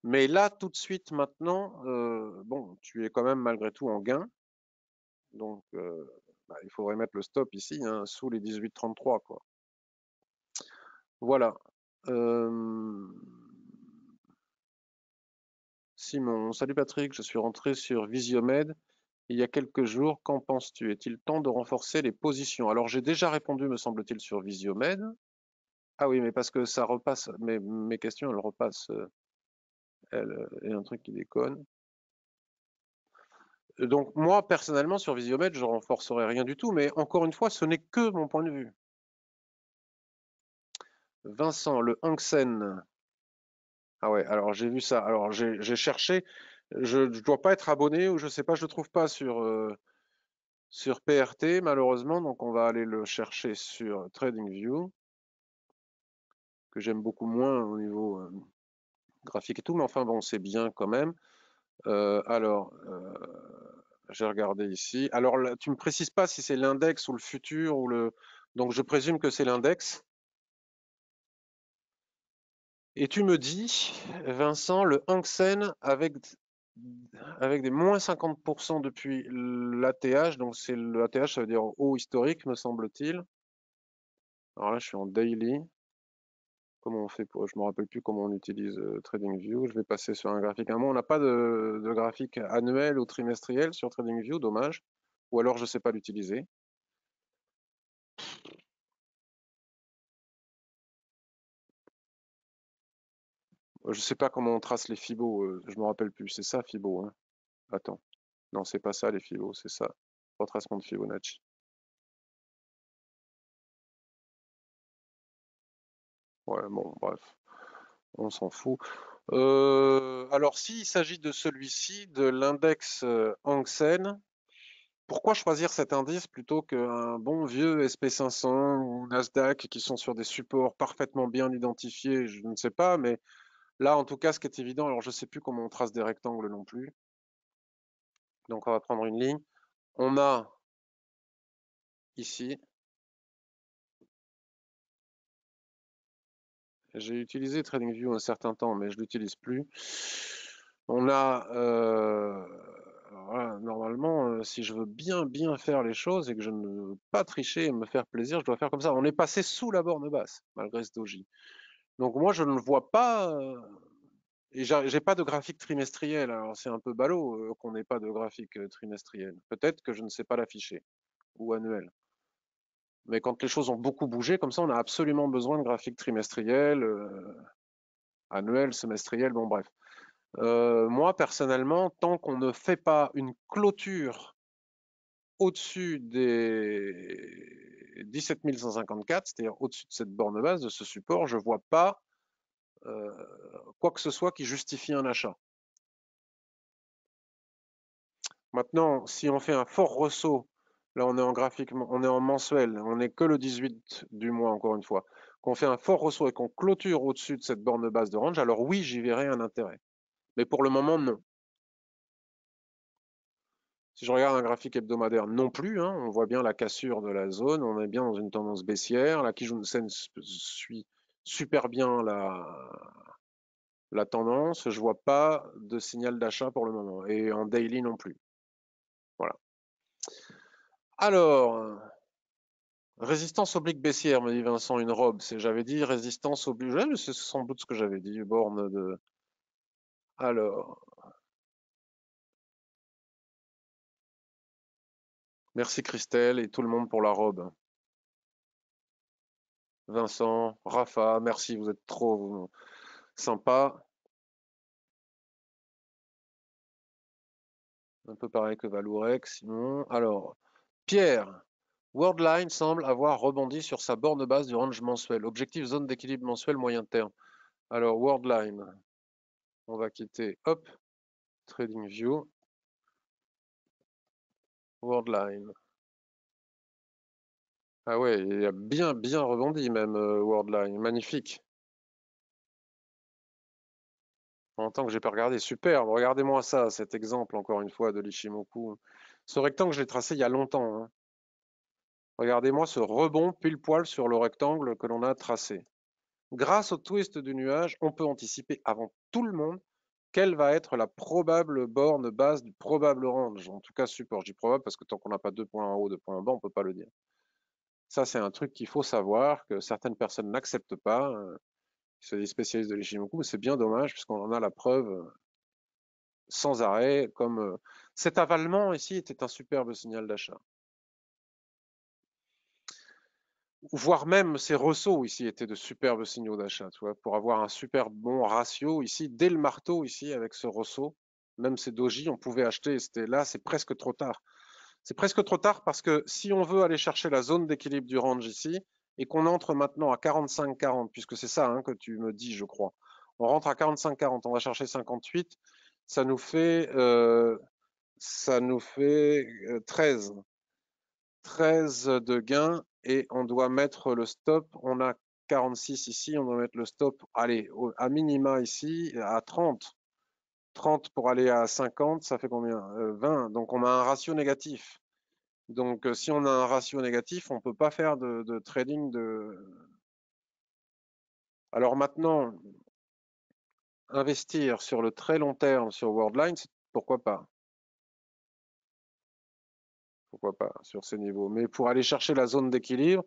Mais là, tout de suite, maintenant, euh, bon, tu es quand même malgré tout en gain. Donc, euh, bah, il faudrait mettre le stop ici, hein, sous les 18,33. Quoi. Voilà. Simon, salut Patrick, je suis rentré sur Visiomed il y a quelques jours. Qu'en penses-tu Est-il temps de renforcer les positions Alors j'ai déjà répondu, me semble-t-il, sur Visiomed. Ah oui, mais parce que ça repasse, mes, mes questions, elles repassent. Il y a un truc qui déconne donc moi, personnellement, sur Visiomètre, je renforcerai rien du tout, mais encore une fois, ce n'est que mon point de vue. Vincent, le Hang Ah ouais, alors j'ai vu ça. Alors j'ai cherché. Je ne dois pas être abonné ou je sais pas, je ne le trouve pas sur, euh, sur PRT malheureusement. Donc on va aller le chercher sur TradingView, que j'aime beaucoup moins au niveau euh, graphique et tout, mais enfin bon, c'est bien quand même. Euh, alors, j'ai regardé ici. Alors, tu ne me précises pas si c'est l'index ou le futur ou le. Donc, je présume que c'est l'index. Et tu me dis, Vincent, le Hang Seng avec, avec des moins 50% depuis l'ATH, donc c'est l'ATH, ça veut dire haut historique, me semble-t-il. Alors là, je suis en daily comment on fait pour, je me rappelle plus comment on utilise euh, TradingView. Je vais passer sur un graphique. un on n'a pas de, graphique annuel ou trimestriel sur TradingView, dommage. Ou alors, je ne sais pas l'utiliser. Je ne sais pas comment on trace les FIBO. Euh, je ne me rappelle plus. C'est ça, FIBO. Hein Attends. Non, c'est pas ça, les FIBO. C'est ça. Retracement de Fibonacci. Ouais, bon, bref, on s'en fout. Euh, alors, s'il s'agit de celui-ci, de l'index euh, Hang Seng, pourquoi choisir cet indice plutôt qu'un bon vieux SP500 ou Nasdaq qui sont sur des supports parfaitement bien identifiés Je ne sais pas, mais là, en tout cas, ce qui est évident, alors je ne sais plus comment on trace des rectangles non plus. Donc, on va prendre une ligne. On a ici J'ai utilisé TradingView un certain temps, mais je ne l'utilise plus. On a euh, normalement, euh, si je veux bien bien faire les choses et que je ne veux pas tricher et me faire plaisir, je dois faire comme ça. On est passé sous la borne basse malgré ce doji. Donc moi, je ne vois pas. Euh, et et n'ai pas de graphique trimestriel, alors c'est un peu ballot qu'on n'ait pas de graphique trimestriel. Peut-être que je ne sais pas l'afficher ou annuel. Mais quand les choses ont beaucoup bougé, comme ça, on a absolument besoin de graphiques trimestriels, euh, annuels, semestriels, bon bref. Euh, moi, personnellement, tant qu'on ne fait pas une clôture au-dessus des 17 154, c'est-à-dire au-dessus de cette borne base, de ce support, je ne vois pas euh, quoi que ce soit qui justifie un achat. Maintenant, si on fait un fort ressaut Là, on est en graphique, on est en mensuel, on n'est que le 18 du mois, encore une fois. Qu'on fait un fort ressort et qu'on clôture au-dessus de cette borne base de range, alors oui, j'y verrai un intérêt. Mais pour le moment, non. Si je regarde un graphique hebdomadaire, non plus. Hein, on voit bien la cassure de la zone. On est bien dans une tendance baissière. La Kijunsen suit super bien la, la tendance. Je vois pas de signal d'achat pour le moment. Et en daily non plus. Voilà. Alors, résistance oblique baissière, me dit Vincent, une robe. J'avais dit résistance oblique. C'est sans doute ce que j'avais dit, borne de. Alors. Merci Christelle et tout le monde pour la robe. Vincent, Rafa, merci, vous êtes trop sympa. Un peu pareil que Valourec, sinon. Alors, Pierre, Worldline semble avoir rebondi sur sa borne basse du range mensuel. Objectif zone d'équilibre mensuel moyen terme. Alors Worldline, on va quitter hop, Trading View. Worldline. Ah ouais, il a bien bien rebondi même euh, Worldline, magnifique. En tant que j'ai pas regardé, superbe. Regardez-moi ça, cet exemple encore une fois de l'Ishimoku. Ce rectangle, je l'ai tracé il y a longtemps. Hein. Regardez-moi ce rebond pile poil sur le rectangle que l'on a tracé. Grâce au twist du nuage, on peut anticiper avant tout le monde quelle va être la probable borne basse du probable range. En tout cas, support. Je probable parce que tant qu'on n'a pas deux points en haut, deux points en bas, on ne peut pas le dire. Ça, c'est un truc qu'il faut savoir, que certaines personnes n'acceptent pas. C'est hein. se spécialistes de l'Ishimoku, mais c'est bien dommage puisqu'on en a la preuve euh, sans arrêt, comme euh, cet avalement ici était un superbe signal d'achat. Voire même ces ressauts ici étaient de superbes signaux d'achat, pour avoir un super bon ratio ici, dès le marteau ici avec ce ressaut, même ces doji, on pouvait acheter, c'était là, c'est presque trop tard. C'est presque trop tard parce que si on veut aller chercher la zone d'équilibre du range ici, et qu'on entre maintenant à 45-40, puisque c'est ça hein, que tu me dis, je crois. On rentre à 45-40, on va chercher 58, ça nous fait euh, ça nous fait 13. 13 de gain et on doit mettre le stop. On a 46 ici, on doit mettre le stop, allez, à minima ici, à 30. 30 pour aller à 50, ça fait combien 20. Euh, Donc on a un ratio négatif. Donc euh, si on a un ratio négatif, on ne peut pas faire de, de, trading de. Alors maintenant, investir sur le très long terme sur Worldline, pourquoi pas pourquoi pas, hein, sur ces niveaux. Mais pour aller chercher la zone d'équilibre,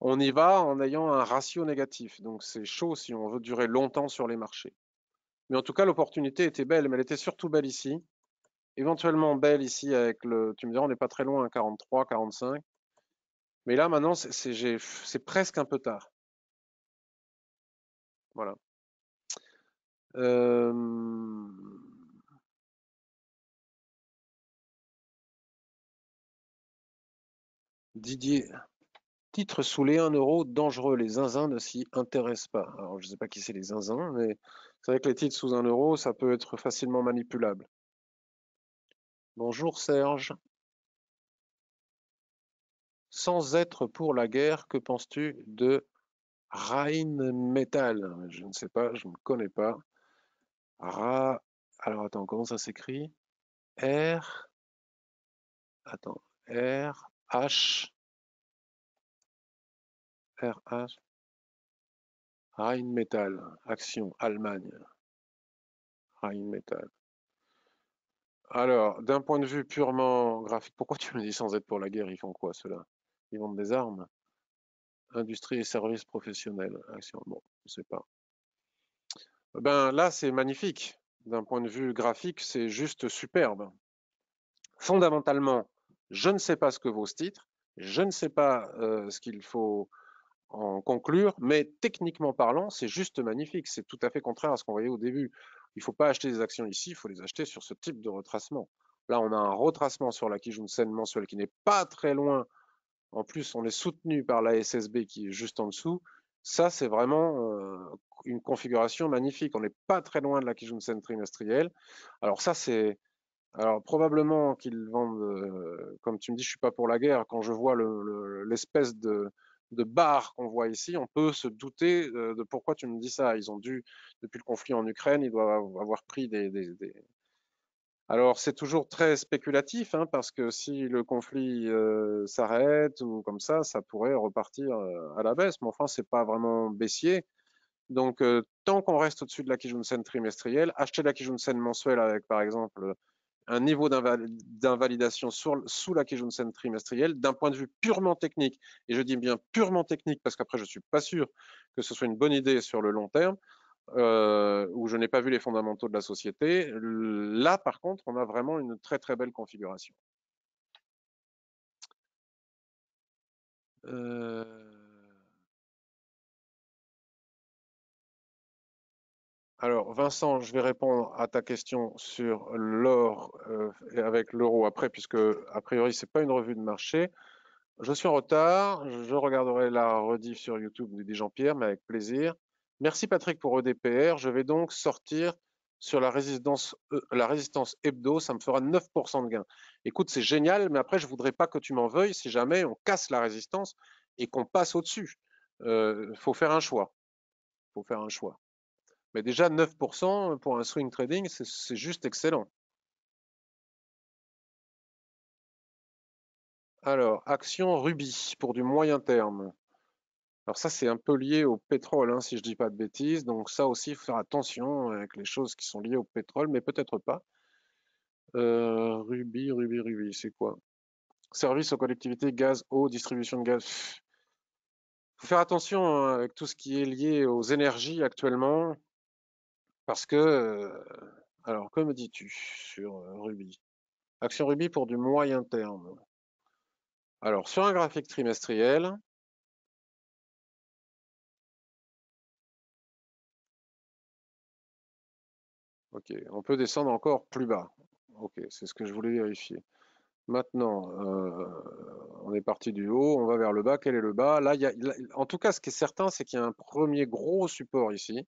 on y va en ayant un ratio négatif. Donc c'est chaud si on veut durer longtemps sur les marchés. Mais en tout cas, l'opportunité était belle, mais elle était surtout belle ici. Éventuellement belle ici avec le... Tu me diras, on n'est pas très loin, 43, hein, 45. Mais là, maintenant, c'est presque un peu tard. Voilà. Euh, Didier titre sous les 1 euro, dangereux. Les zinzins ne s'y intéressent pas. Alors, je ne sais pas qui c'est les zinzins, mais c'est vrai que les titres sous 1 euro, ça peut être facilement manipulable. Bonjour Serge. Sans être pour la guerre, que penses-tu de Metal Je ne sais pas, je ne connais pas. Ra... Alors attends, comment ça s'écrit R. Attends, R. H, RH, Rheinmetall, Action, Allemagne. Rheinmetall. Alors, d'un point de vue purement graphique, pourquoi tu me dis sans être pour la guerre, ils font quoi cela Ils vendent des armes Industrie et services professionnels, Action, bon, je sais pas. Ben là, c'est magnifique. D'un point de vue graphique, c'est juste superbe. Fondamentalement, je ne sais pas ce que vaut ce titre, je ne sais pas ce qu'il faut en conclure, mais techniquement parlant, c'est juste magnifique. C'est tout à fait contraire à ce qu'on voyait au début. Il ne faut pas acheter des actions ici, il faut les acheter sur ce type de retracement. Là, on a un retracement sur la Sen mensuelle qui n'est pas très loin. En plus, on est soutenu par la SSB qui est juste en dessous. Ça, c'est vraiment une configuration magnifique. On n'est pas très loin de la Sen trimestrielle. Alors ça, c'est alors probablement qu'ils vendent, euh, comme tu me dis, je suis pas pour la guerre. Quand je vois l'espèce de, de barre qu'on voit ici, on peut se douter euh, de, pourquoi tu me dis ça. Ils ont dû, depuis le conflit en Ukraine, ils doivent avoir pris des. Alors c'est toujours très spéculatif, hein, parce que si le conflit euh, s'arrête ou comme ça, ça pourrait repartir à la baisse. Mais enfin, c'est pas vraiment baissier. Donc tant qu'on reste au-dessus de la Kijunsen trimestrielle, acheter la Kijunsen mensuelle avec, par exemple un niveau d'invalidation sous la Kijunsen trimestrielle d'un point de vue purement technique, et je dis bien purement technique parce qu'après je ne suis pas sûr que ce soit une bonne idée sur le long terme, euh, où je n'ai pas vu les fondamentaux de la société. Là, par contre, on a vraiment une très très belle configuration. Euh Alors, Vincent, je vais répondre à ta question sur l'or euh, et avec l'euro après, puisque a priori, ce n'est pas une revue de marché. Je suis en retard. Je regarderai la rediff sur YouTube dit Jean-Pierre, mais avec plaisir. Merci Patrick pour EDPR. Je vais donc sortir sur la résistance, euh, la résistance hebdo. Ça me fera 9% de gain. Écoute, c'est génial, mais après, je voudrais pas que tu m'en veuilles si jamais on casse la résistance et qu'on passe au-dessus. Il euh, faut faire un choix. Il faut faire un choix déjà, 9% pour un swing trading, c'est juste excellent. Alors, action Ruby pour du moyen terme. Alors ça, c'est un peu lié au pétrole, hein, si je ne dis pas de bêtises. Donc ça aussi, il faut faire attention avec les choses qui sont liées au pétrole, mais peut-être pas. Ruby, Ruby, Ruby, c'est quoi Service aux collectivités, gaz, eau, distribution de gaz. Il faut faire attention hein, avec tout ce qui est lié aux énergies actuellement. Parce que, alors, que me dis-tu sur Ruby Action Ruby pour du moyen terme. Alors, sur un graphique trimestriel, ok, on peut descendre encore plus bas. Ok, c'est ce que je voulais vérifier. Maintenant, on est parti du haut, on va vers le bas. Quel est le bas Là, en tout cas, ce qui est certain, c'est qu'il y a un premier gros support ici.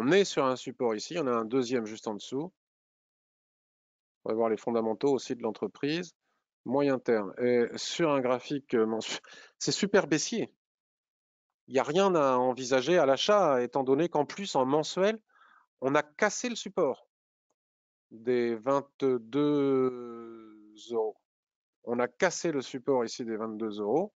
On est sur un support ici, on a un deuxième juste en dessous. On va voir les fondamentaux aussi de l'entreprise. Moyen terme. Et sur un graphique euh, mensuel, *laughs* c'est super baissier. Il n'y a rien à envisager à l'achat, étant donné qu'en plus, en mensuel, on a cassé le support des 22 euros. On a cassé le support ici des 22 euros.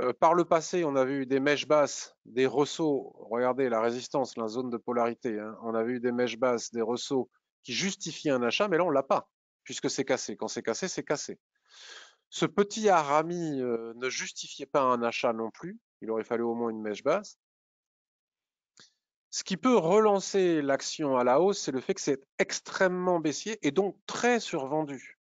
Euh, par le passé, on avait eu des mèches basses, des ressauts. Regardez la résistance, la zone de polarité. Hein. On avait eu des mèches basses, des ressauts qui justifiaient un achat, mais là, on l'a pas, puisque c'est cassé. Quand c'est cassé, c'est cassé. Ce petit arami euh, ne justifiait pas un achat non plus. Il aurait fallu au moins une mèche basse. Ce qui peut relancer l'action à la hausse, c'est le fait que c'est extrêmement baissier et donc très survendu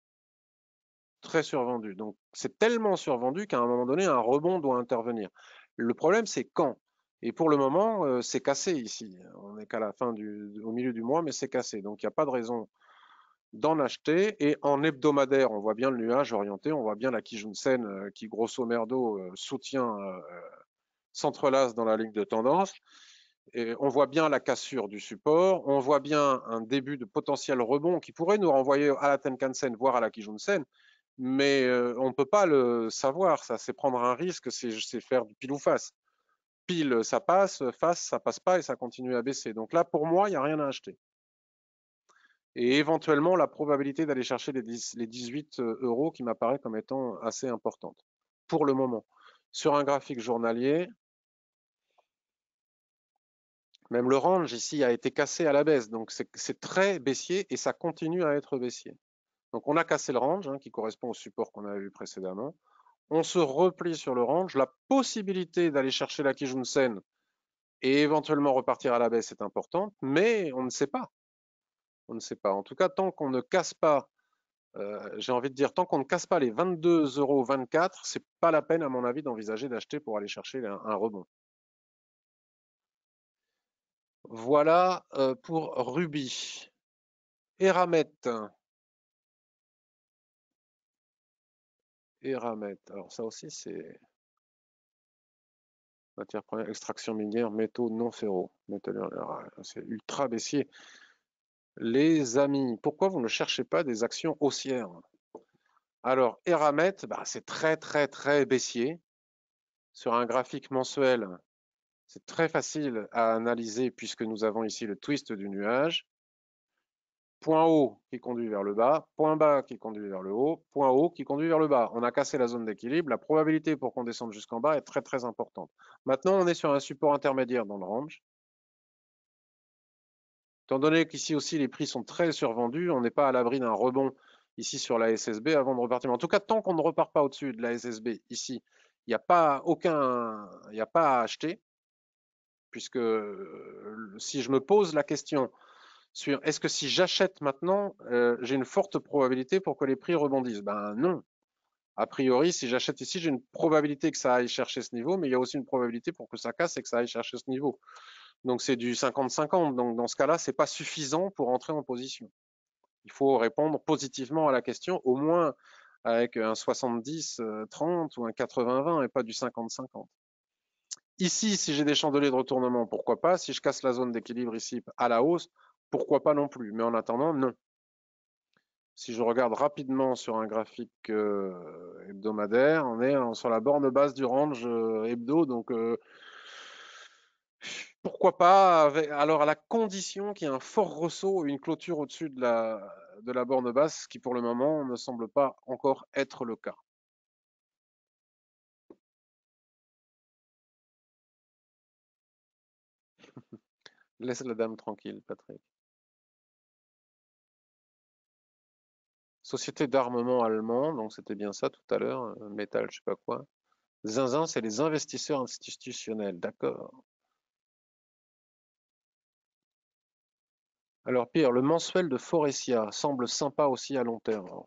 très survendu. Donc c'est tellement survendu qu'à un moment donné, un rebond doit intervenir. Le problème, c'est quand. Et pour le moment, euh, c'est cassé ici. On n'est qu'à la fin du, au milieu du mois, mais c'est cassé. Donc il n'y a pas de raison d'en acheter. Et en hebdomadaire, on voit bien le nuage orienté, on voit bien la Kijunsen Sen euh, qui, grosso merdo, euh, soutient, s'entrelace dans la ligne de tendance. Et on voit bien la cassure du support, on voit bien un début de potentiel rebond qui pourrait nous renvoyer à la Tenkan-sen, voire à la Kijunsen mais on ne peut pas le savoir. Ça, c'est prendre un risque, c'est faire du pile ou face. Pile, ça passe, face, ça passe pas et ça continue à baisser. Donc là, pour moi, il n'y a rien à acheter. Et éventuellement, la probabilité d'aller chercher les, les 18 euros qui m'apparaît comme étant assez importante pour le moment. Sur un graphique journalier, même le range ici a été cassé à la baisse. Donc c'est très baissier et ça continue à être baissier. Donc on a cassé le range hein, qui correspond au support qu'on avait vu précédemment. On se replie sur le range. La possibilité d'aller chercher la Kijunsen et éventuellement repartir à la baisse est importante, mais on ne sait pas. On ne sait pas. En tout cas, tant qu'on ne casse pas, euh, j'ai envie de dire, tant qu'on ne casse pas les 22,24 euros, c'est pas la peine, à mon avis, d'envisager d'acheter pour aller chercher un, rebond. Voilà euh, pour Ruby. Eramet, Eramet, Alors ça aussi, c'est matière première, extraction minière, métaux non ferro. Ah, c'est ultra baissier. Les amis, pourquoi vous ne cherchez pas des actions haussières Alors, Eramet, bah, c'est très, très, très baissier. Sur un graphique mensuel, c'est très facile à analyser puisque nous avons ici le twist du nuage point haut qui conduit vers le bas, point bas qui conduit vers le haut, point haut qui conduit vers le bas. On a cassé la zone d'équilibre, la probabilité pour qu'on descende jusqu'en bas est très très importante. Maintenant, on est sur un support intermédiaire dans le range. Étant donné qu'ici aussi les prix sont très survendus, on n'est pas à l'abri d'un rebond ici sur la SSB avant de repartir. en tout cas, tant qu'on ne repart pas au-dessus de la SSB ici, il n'y a pas aucun, il n'y a pas à acheter, puisque euh, si je me pose la question sur est-ce que si j'achète maintenant, euh, j'ai une forte probabilité pour que les prix rebondissent Ben non. A priori, si j'achète ici, j'ai une probabilité que ça aille chercher ce niveau, mais il y a aussi une probabilité pour que ça casse et que ça aille chercher ce niveau. Donc c'est du 50-50. Donc dans ce cas-là, c'est pas suffisant pour entrer en position. Il faut répondre positivement à la question, au moins avec un 70-30 euh, ou un 80-20 et pas du 50-50. Ici, si j'ai des chandeliers de retournement, pourquoi pas. Si je casse la zone d'équilibre ici à la hausse, pourquoi pas non plus. Mais en attendant, non. Si je regarde rapidement sur un graphique euh, hebdomadaire, on est euh, sur la borne basse du range euh, hebdo. Donc, pourquoi pas, alors à la condition qu'il y ait un fort ressaut, une clôture au-dessus de la, de la borne basse, qui pour le moment ne semble pas encore être le cas. *laughs* Laisse la dame tranquille, Patrick. société d'armement allemand, donc c'était bien ça tout à l'heure, euh, métal, je sais pas quoi. Zinzin, c'est les investisseurs institutionnels, d'accord. Alors Pierre, le mensuel de Forestia semble sympa aussi à long terme. Alors,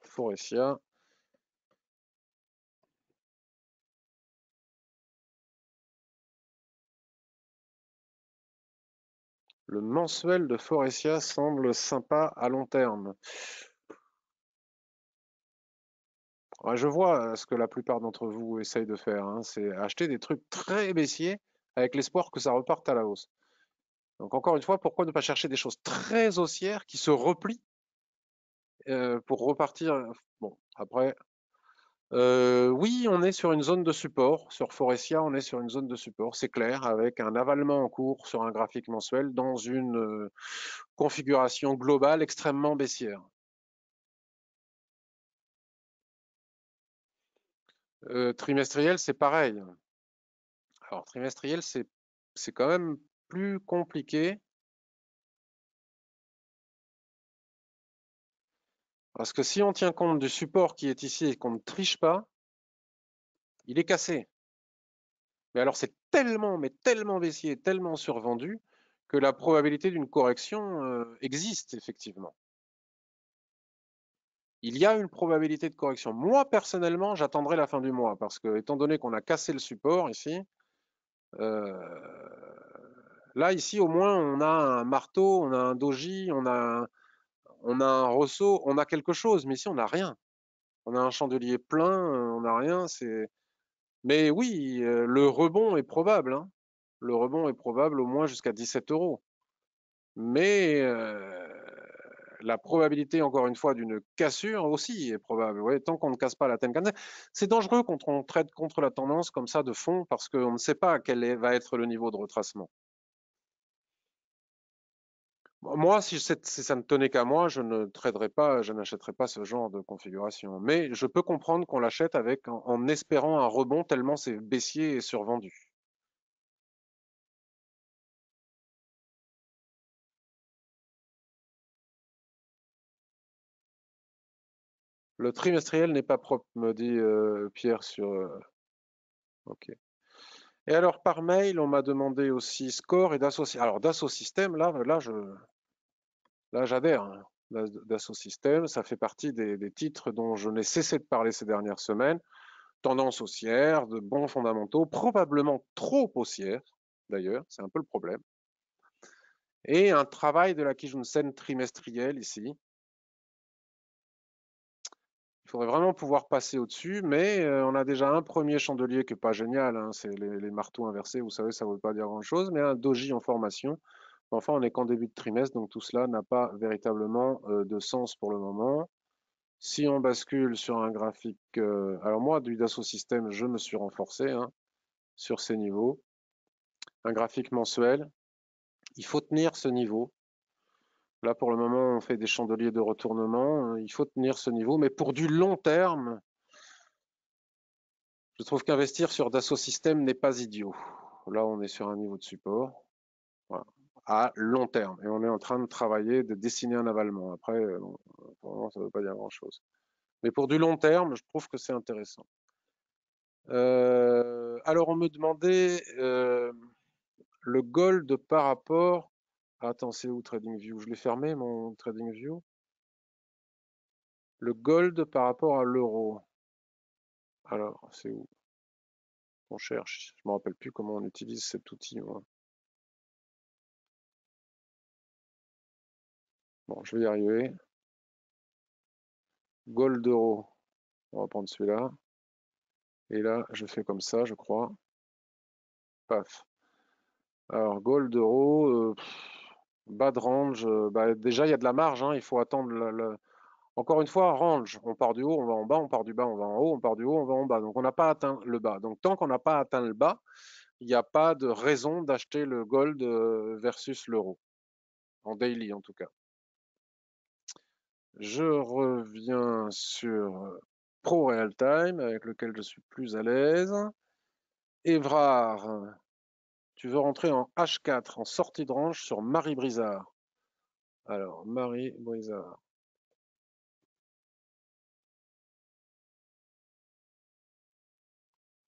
Le mensuel de Foresia semble sympa à long terme je vois ce que la plupart d'entre vous essayent de faire. Hein, c'est acheter des trucs très baissiers avec l'espoir que ça reparte à la hausse. Donc encore une fois, pourquoi ne pas chercher des choses très haussières qui se replient pour repartir Bon, après, oui, on est sur une zone de support. Sur Forestia, on est sur une zone de support, c'est clair, avec un avalement en cours sur un graphique mensuel dans une configuration globale extrêmement baissière. Euh, trimestriel, c'est pareil. Alors, trimestriel, c'est quand même plus compliqué. Parce que si on tient compte du support qui est ici et qu'on ne triche pas, il est cassé. Mais alors c'est tellement, mais tellement baissier, tellement survendu que la probabilité d'une correction euh, existe effectivement il y a une probabilité de correction. Moi, personnellement, j'attendrai la fin du mois parce que, étant donné qu'on a cassé le support ici, euh, là, ici, au moins, on a un marteau, on a un doji, on a, un, on a un ressaut, on a quelque chose, mais ici, on n'a rien. On a un chandelier plein, euh, on n'a rien. C'est. Mais oui, euh, le rebond est probable. Hein. Le rebond est probable au moins jusqu'à 17 euros. Mais la probabilité, encore une fois, d'une cassure aussi est probable. tant qu'on ne casse pas la tête. c'est dangereux quand on traite contre la tendance comme ça de fond parce qu'on ne sait pas quel va être le niveau de retracement. Moi, si, ça ne tenait qu'à moi, je ne traderais pas, je n'achèterais pas ce genre de configuration. Mais je peux comprendre qu'on l'achète avec en, en espérant un rebond tellement c'est baissier et survendu. Le trimestriel n'est pas propre, me dit euh, Pierre sur... Euh, ok. Et alors, par mail, on m'a demandé aussi Score et d'associer Alors, Dassault système là, là je... Là, j'adhère. Hein. système ça fait partie des, des titres dont je n'ai cessé de parler ces dernières semaines. Tendance haussière, de bons fondamentaux, probablement trop haussière, d'ailleurs, c'est un peu le problème. Et un travail de la Kijunsen trimestriel ici, il faudrait vraiment pouvoir passer au-dessus, mais euh, on a déjà un premier chandelier qui n'est pas génial, hein, c'est les, marteaux inversés, vous savez, ça ne veut pas dire grand-chose, mais un doji en formation. Enfin, on n'est qu'en début de trimestre, donc tout cela n'a pas véritablement euh, de sens pour le moment. Si on bascule sur un graphique, euh, alors moi, du Dassault Système, je me suis renforcé hein, sur ces niveaux. Un graphique mensuel, il faut tenir ce niveau Là, pour le moment, on fait des chandeliers de retournement. Euh, il faut tenir ce niveau. Mais pour du long terme, je trouve qu'investir sur Dassault Systèmes n'est pas idiot. Là, on est sur un niveau de support à long terme. Et on est en train de travailler, de dessiner un avalement. Après, euh, pour le moment, ça ne veut pas dire grand-chose. Mais pour du long terme, je trouve que c'est intéressant. Euh, alors, on me demandait le gold par rapport Attends, c'est où TradingView Je l'ai fermé, mon TradingView. Le gold par rapport à l'euro. Alors, c'est où On cherche. Je ne me rappelle plus comment on utilise cet outil. Bon, je vais y arriver. Gold euro. On va prendre celui-là. Et là, je fais comme ça, je crois. Paf. Alors, gold euro. Euh, Bas de range, euh, bah, déjà il y a de la marge, hein, il faut attendre Encore une fois, range, on part du haut, on va en bas, on part du bas, on va en haut, on part du haut, on va en bas. Donc on n'a pas atteint le bas. Donc tant qu'on n'a pas atteint le bas, il n'y a pas de raison d'acheter le gold euh, versus l'euro. En daily en tout cas. Je reviens sur euh, Pro Real Time avec lequel je suis plus à l'aise. Evrard, tu veux rentrer en H4, en sortie de range sur Marie Brizard. Alors, Marie Brizard.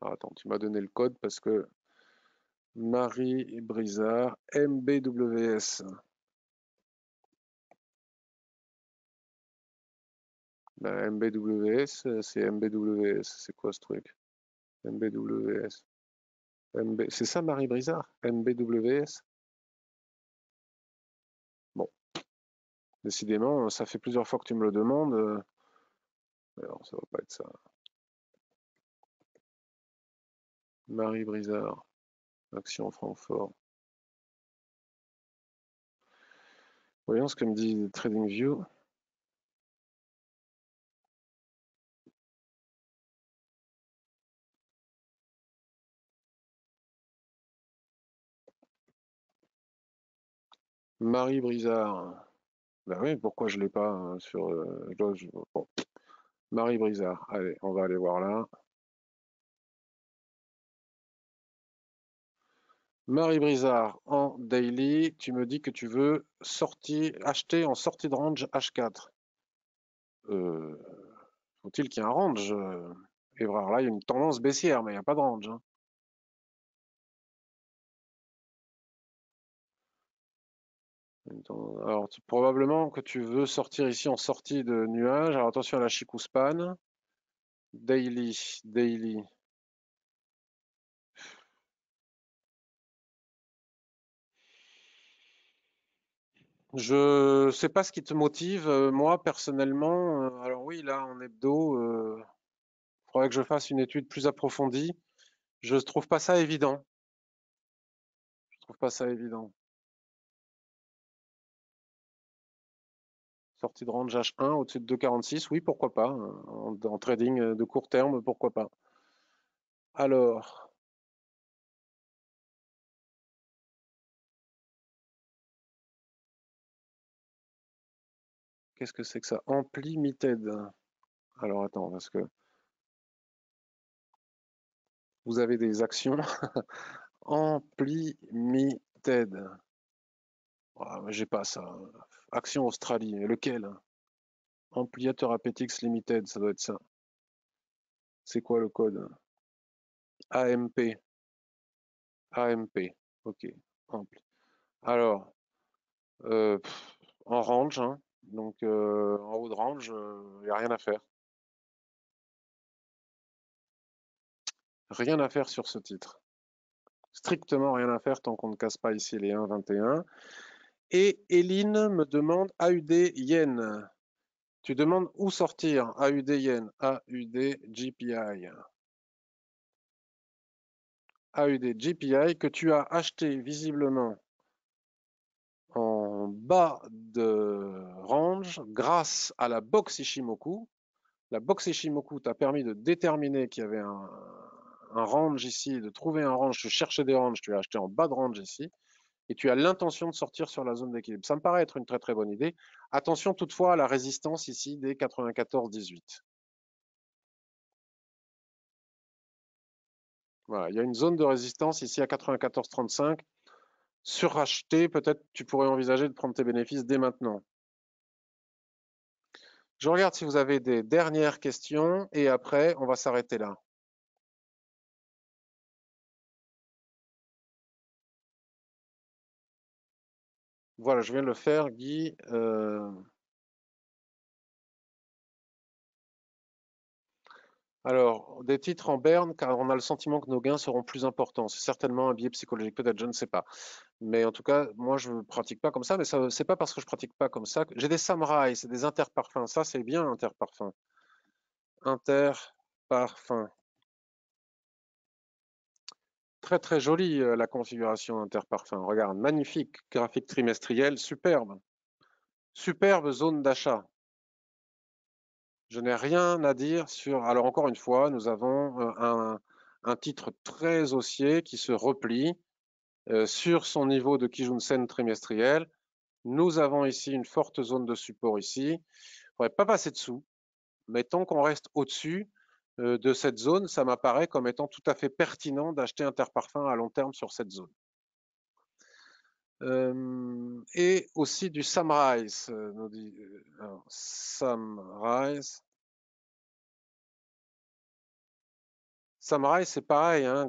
Ah, attends, tu m'as donné le code parce que Marie Brizard, MBWS. La ben, MBWS, c'est MBWS. C'est quoi ce truc MBWS. C'est ça Marie Brizard MBWS Bon. Décidément, ça fait plusieurs fois que tu me le demandes. Euh. Alors, ça ne va pas être ça. Marie Brizard, Action Francfort. Voyons ce que me dit TradingView. Marie Brizard. Ben oui, pourquoi je ne l'ai pas hein, sur. Euh, Marie Brizard. Allez, on va aller voir là. Marie Brizard en daily, tu me dis que tu veux sortir, acheter en sortie de range H4. Euh, faut-il qu'il y ait un range Evrard, euh? eh ben, là, il y a une tendance baissière, mais il n'y a pas de range. Hein. Alors, probablement que tu veux sortir ici en sortie de nuage. Alors, attention à la Chicouspan. Daily, daily. Je ne sais pas ce qui te motive. Euh, moi, personnellement, euh, alors oui, là, en hebdo, il euh, faudrait que je fasse une étude plus approfondie. Je ne trouve pas ça évident. Je ne trouve pas ça évident. Sortie de range H1 au-dessus de 2,46, oui, pourquoi pas. Hein. En, trading euh, de court terme, pourquoi pas. Alors. Qu'est-ce que c'est que ça Ampli Limited. Alors attends, parce que vous avez des actions. *laughs* Amplimited. Je ah, J'ai pas ça. Hein. Action Australie, hein. lequel hein? Ampliateur Apetix Limited, ça doit être ça. C'est quoi le code hein? AMP. AMP, ok, Alors, euh, en range, donc euh, en haut de range, il euh, n'y a rien à faire. Rien à faire sur ce titre. Strictement rien à faire tant qu'on ne casse pas ici les 1,21. Et Eline me demande AUD Yen. Tu demandes où sortir AUD Yen, AUD GPI. AUD GPI que tu as acheté visiblement en bas de range grâce à la box Ishimoku. La box Ishimoku t'a permis de déterminer qu'il y avait un, range ici, de trouver un range, tu cherchais des ranges, tu as acheté en bas de range ici et tu as l'intention de sortir sur la zone d'équilibre. Ça me paraît être une très très bonne idée. Attention toutefois à la résistance ici des 94-18. il y a une zone de résistance ici à 94,35. 35 peut-être tu pourrais envisager de prendre tes bénéfices dès maintenant. Je regarde si vous avez des dernières questions et après, on va s'arrêter là. Voilà, je de le faire, Guy. Euh. Alors, des titres en berne, car on a le sentiment que nos gains seront plus importants. C'est certainement un biais psychologique, peut-être, je ne sais pas. Mais en tout cas, moi, je ne pratique pas comme ça, mais ce n'est pas parce que je ne pratique pas comme ça. J'ai des samurais. c'est des interparfums. Ça, c'est bien, interparfums. Interparfums. Très très jolie euh, la configuration Interparfum. Regarde, magnifique graphique trimestriel, superbe. Superbe zone d'achat. Je n'ai rien à dire sur. Alors encore une fois, nous avons euh, un, titre très haussier qui se replie euh, sur son niveau de Sen trimestriel. Nous avons ici une forte zone de support ici. Il ne faudrait pas passer dessous, mais tant qu'on reste au-dessus, euh, de cette zone, ça m'apparaît comme étant tout à fait pertinent d'acheter un terre à long terme sur cette zone. Euh, et aussi du Samrise. Euh, euh Samrise. c'est pareil, hein,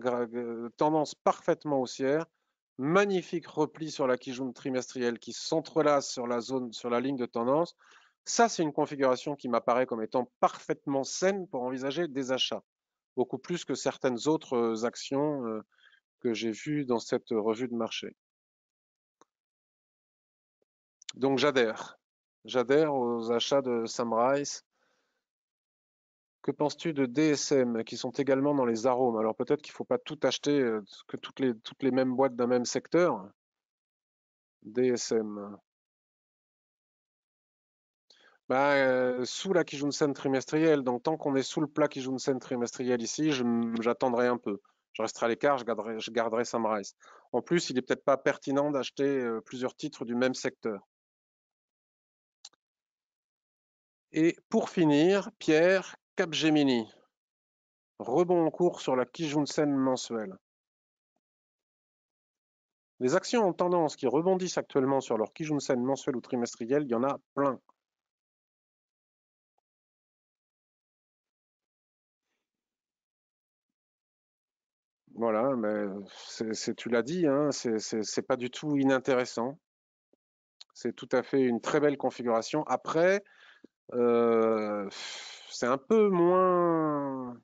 tendance parfaitement haussière. Magnifique repli sur la Kijun trimestrielle qui s'entrelace sur la zone, sur la ligne de tendance. Ça, c'est une configuration qui m'apparaît comme étant parfaitement saine pour envisager des achats, beaucoup plus que certaines autres euh, actions euh, que j'ai vues dans cette revue de marché. Donc j'adhère. J'adhère aux achats de Samrise. Que penses-tu de DSM qui sont également dans les arômes Alors peut-être qu'il ne faut pas tout acheter, euh, que toutes les, toutes les mêmes boîtes d'un même secteur. DSM. Bah, euh, sous la Kijunsen trimestrielle. Donc, tant qu'on est sous le plat Kijunsen trimestriel ici, j'attendrai un peu. Je resterai à l'écart, je garderai, je En plus, il n'est peut-être pas pertinent d'acheter euh, plusieurs titres du même secteur. Et pour finir, Pierre, Capgemini. Rebond en cours sur la Kijunsen mensuelle. Les actions en tendance qui rebondissent actuellement sur leur Kijunsen mensuel ou trimestriel, il y en a plein. Voilà, mais tu l'as dit, hein, c'est pas du tout inintéressant. C'est tout à fait une très belle configuration. Après, euh, c'est un peu moins.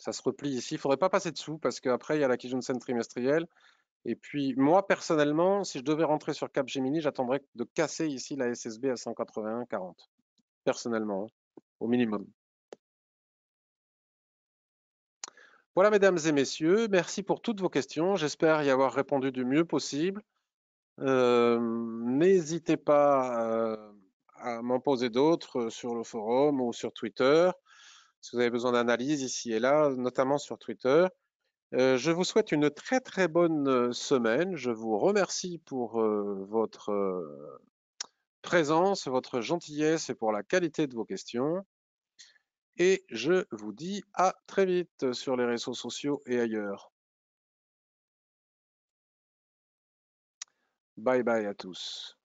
Ça se replie ici. Il ne faudrait pas passer dessous parce qu'après, il y a la scène trimestrielle. Et puis, moi, personnellement, si je devais rentrer sur Capgemini, j'attendrais de casser ici la SSB à 181,40. Personnellement, hein, au minimum. Voilà, mesdames et messieurs, merci pour toutes vos questions. J'espère y avoir répondu du mieux possible. Euh, n'hésitez pas euh, à m'en poser d'autres euh, sur le forum ou sur Twitter, si vous avez besoin d'analyse ici et là, notamment sur Twitter. je vous souhaite une très très bonne semaine. Je vous remercie pour votre présence, votre gentillesse et pour la qualité de vos questions et je vous dis à très vite sur les réseaux sociaux et ailleurs. Bye bye à tous.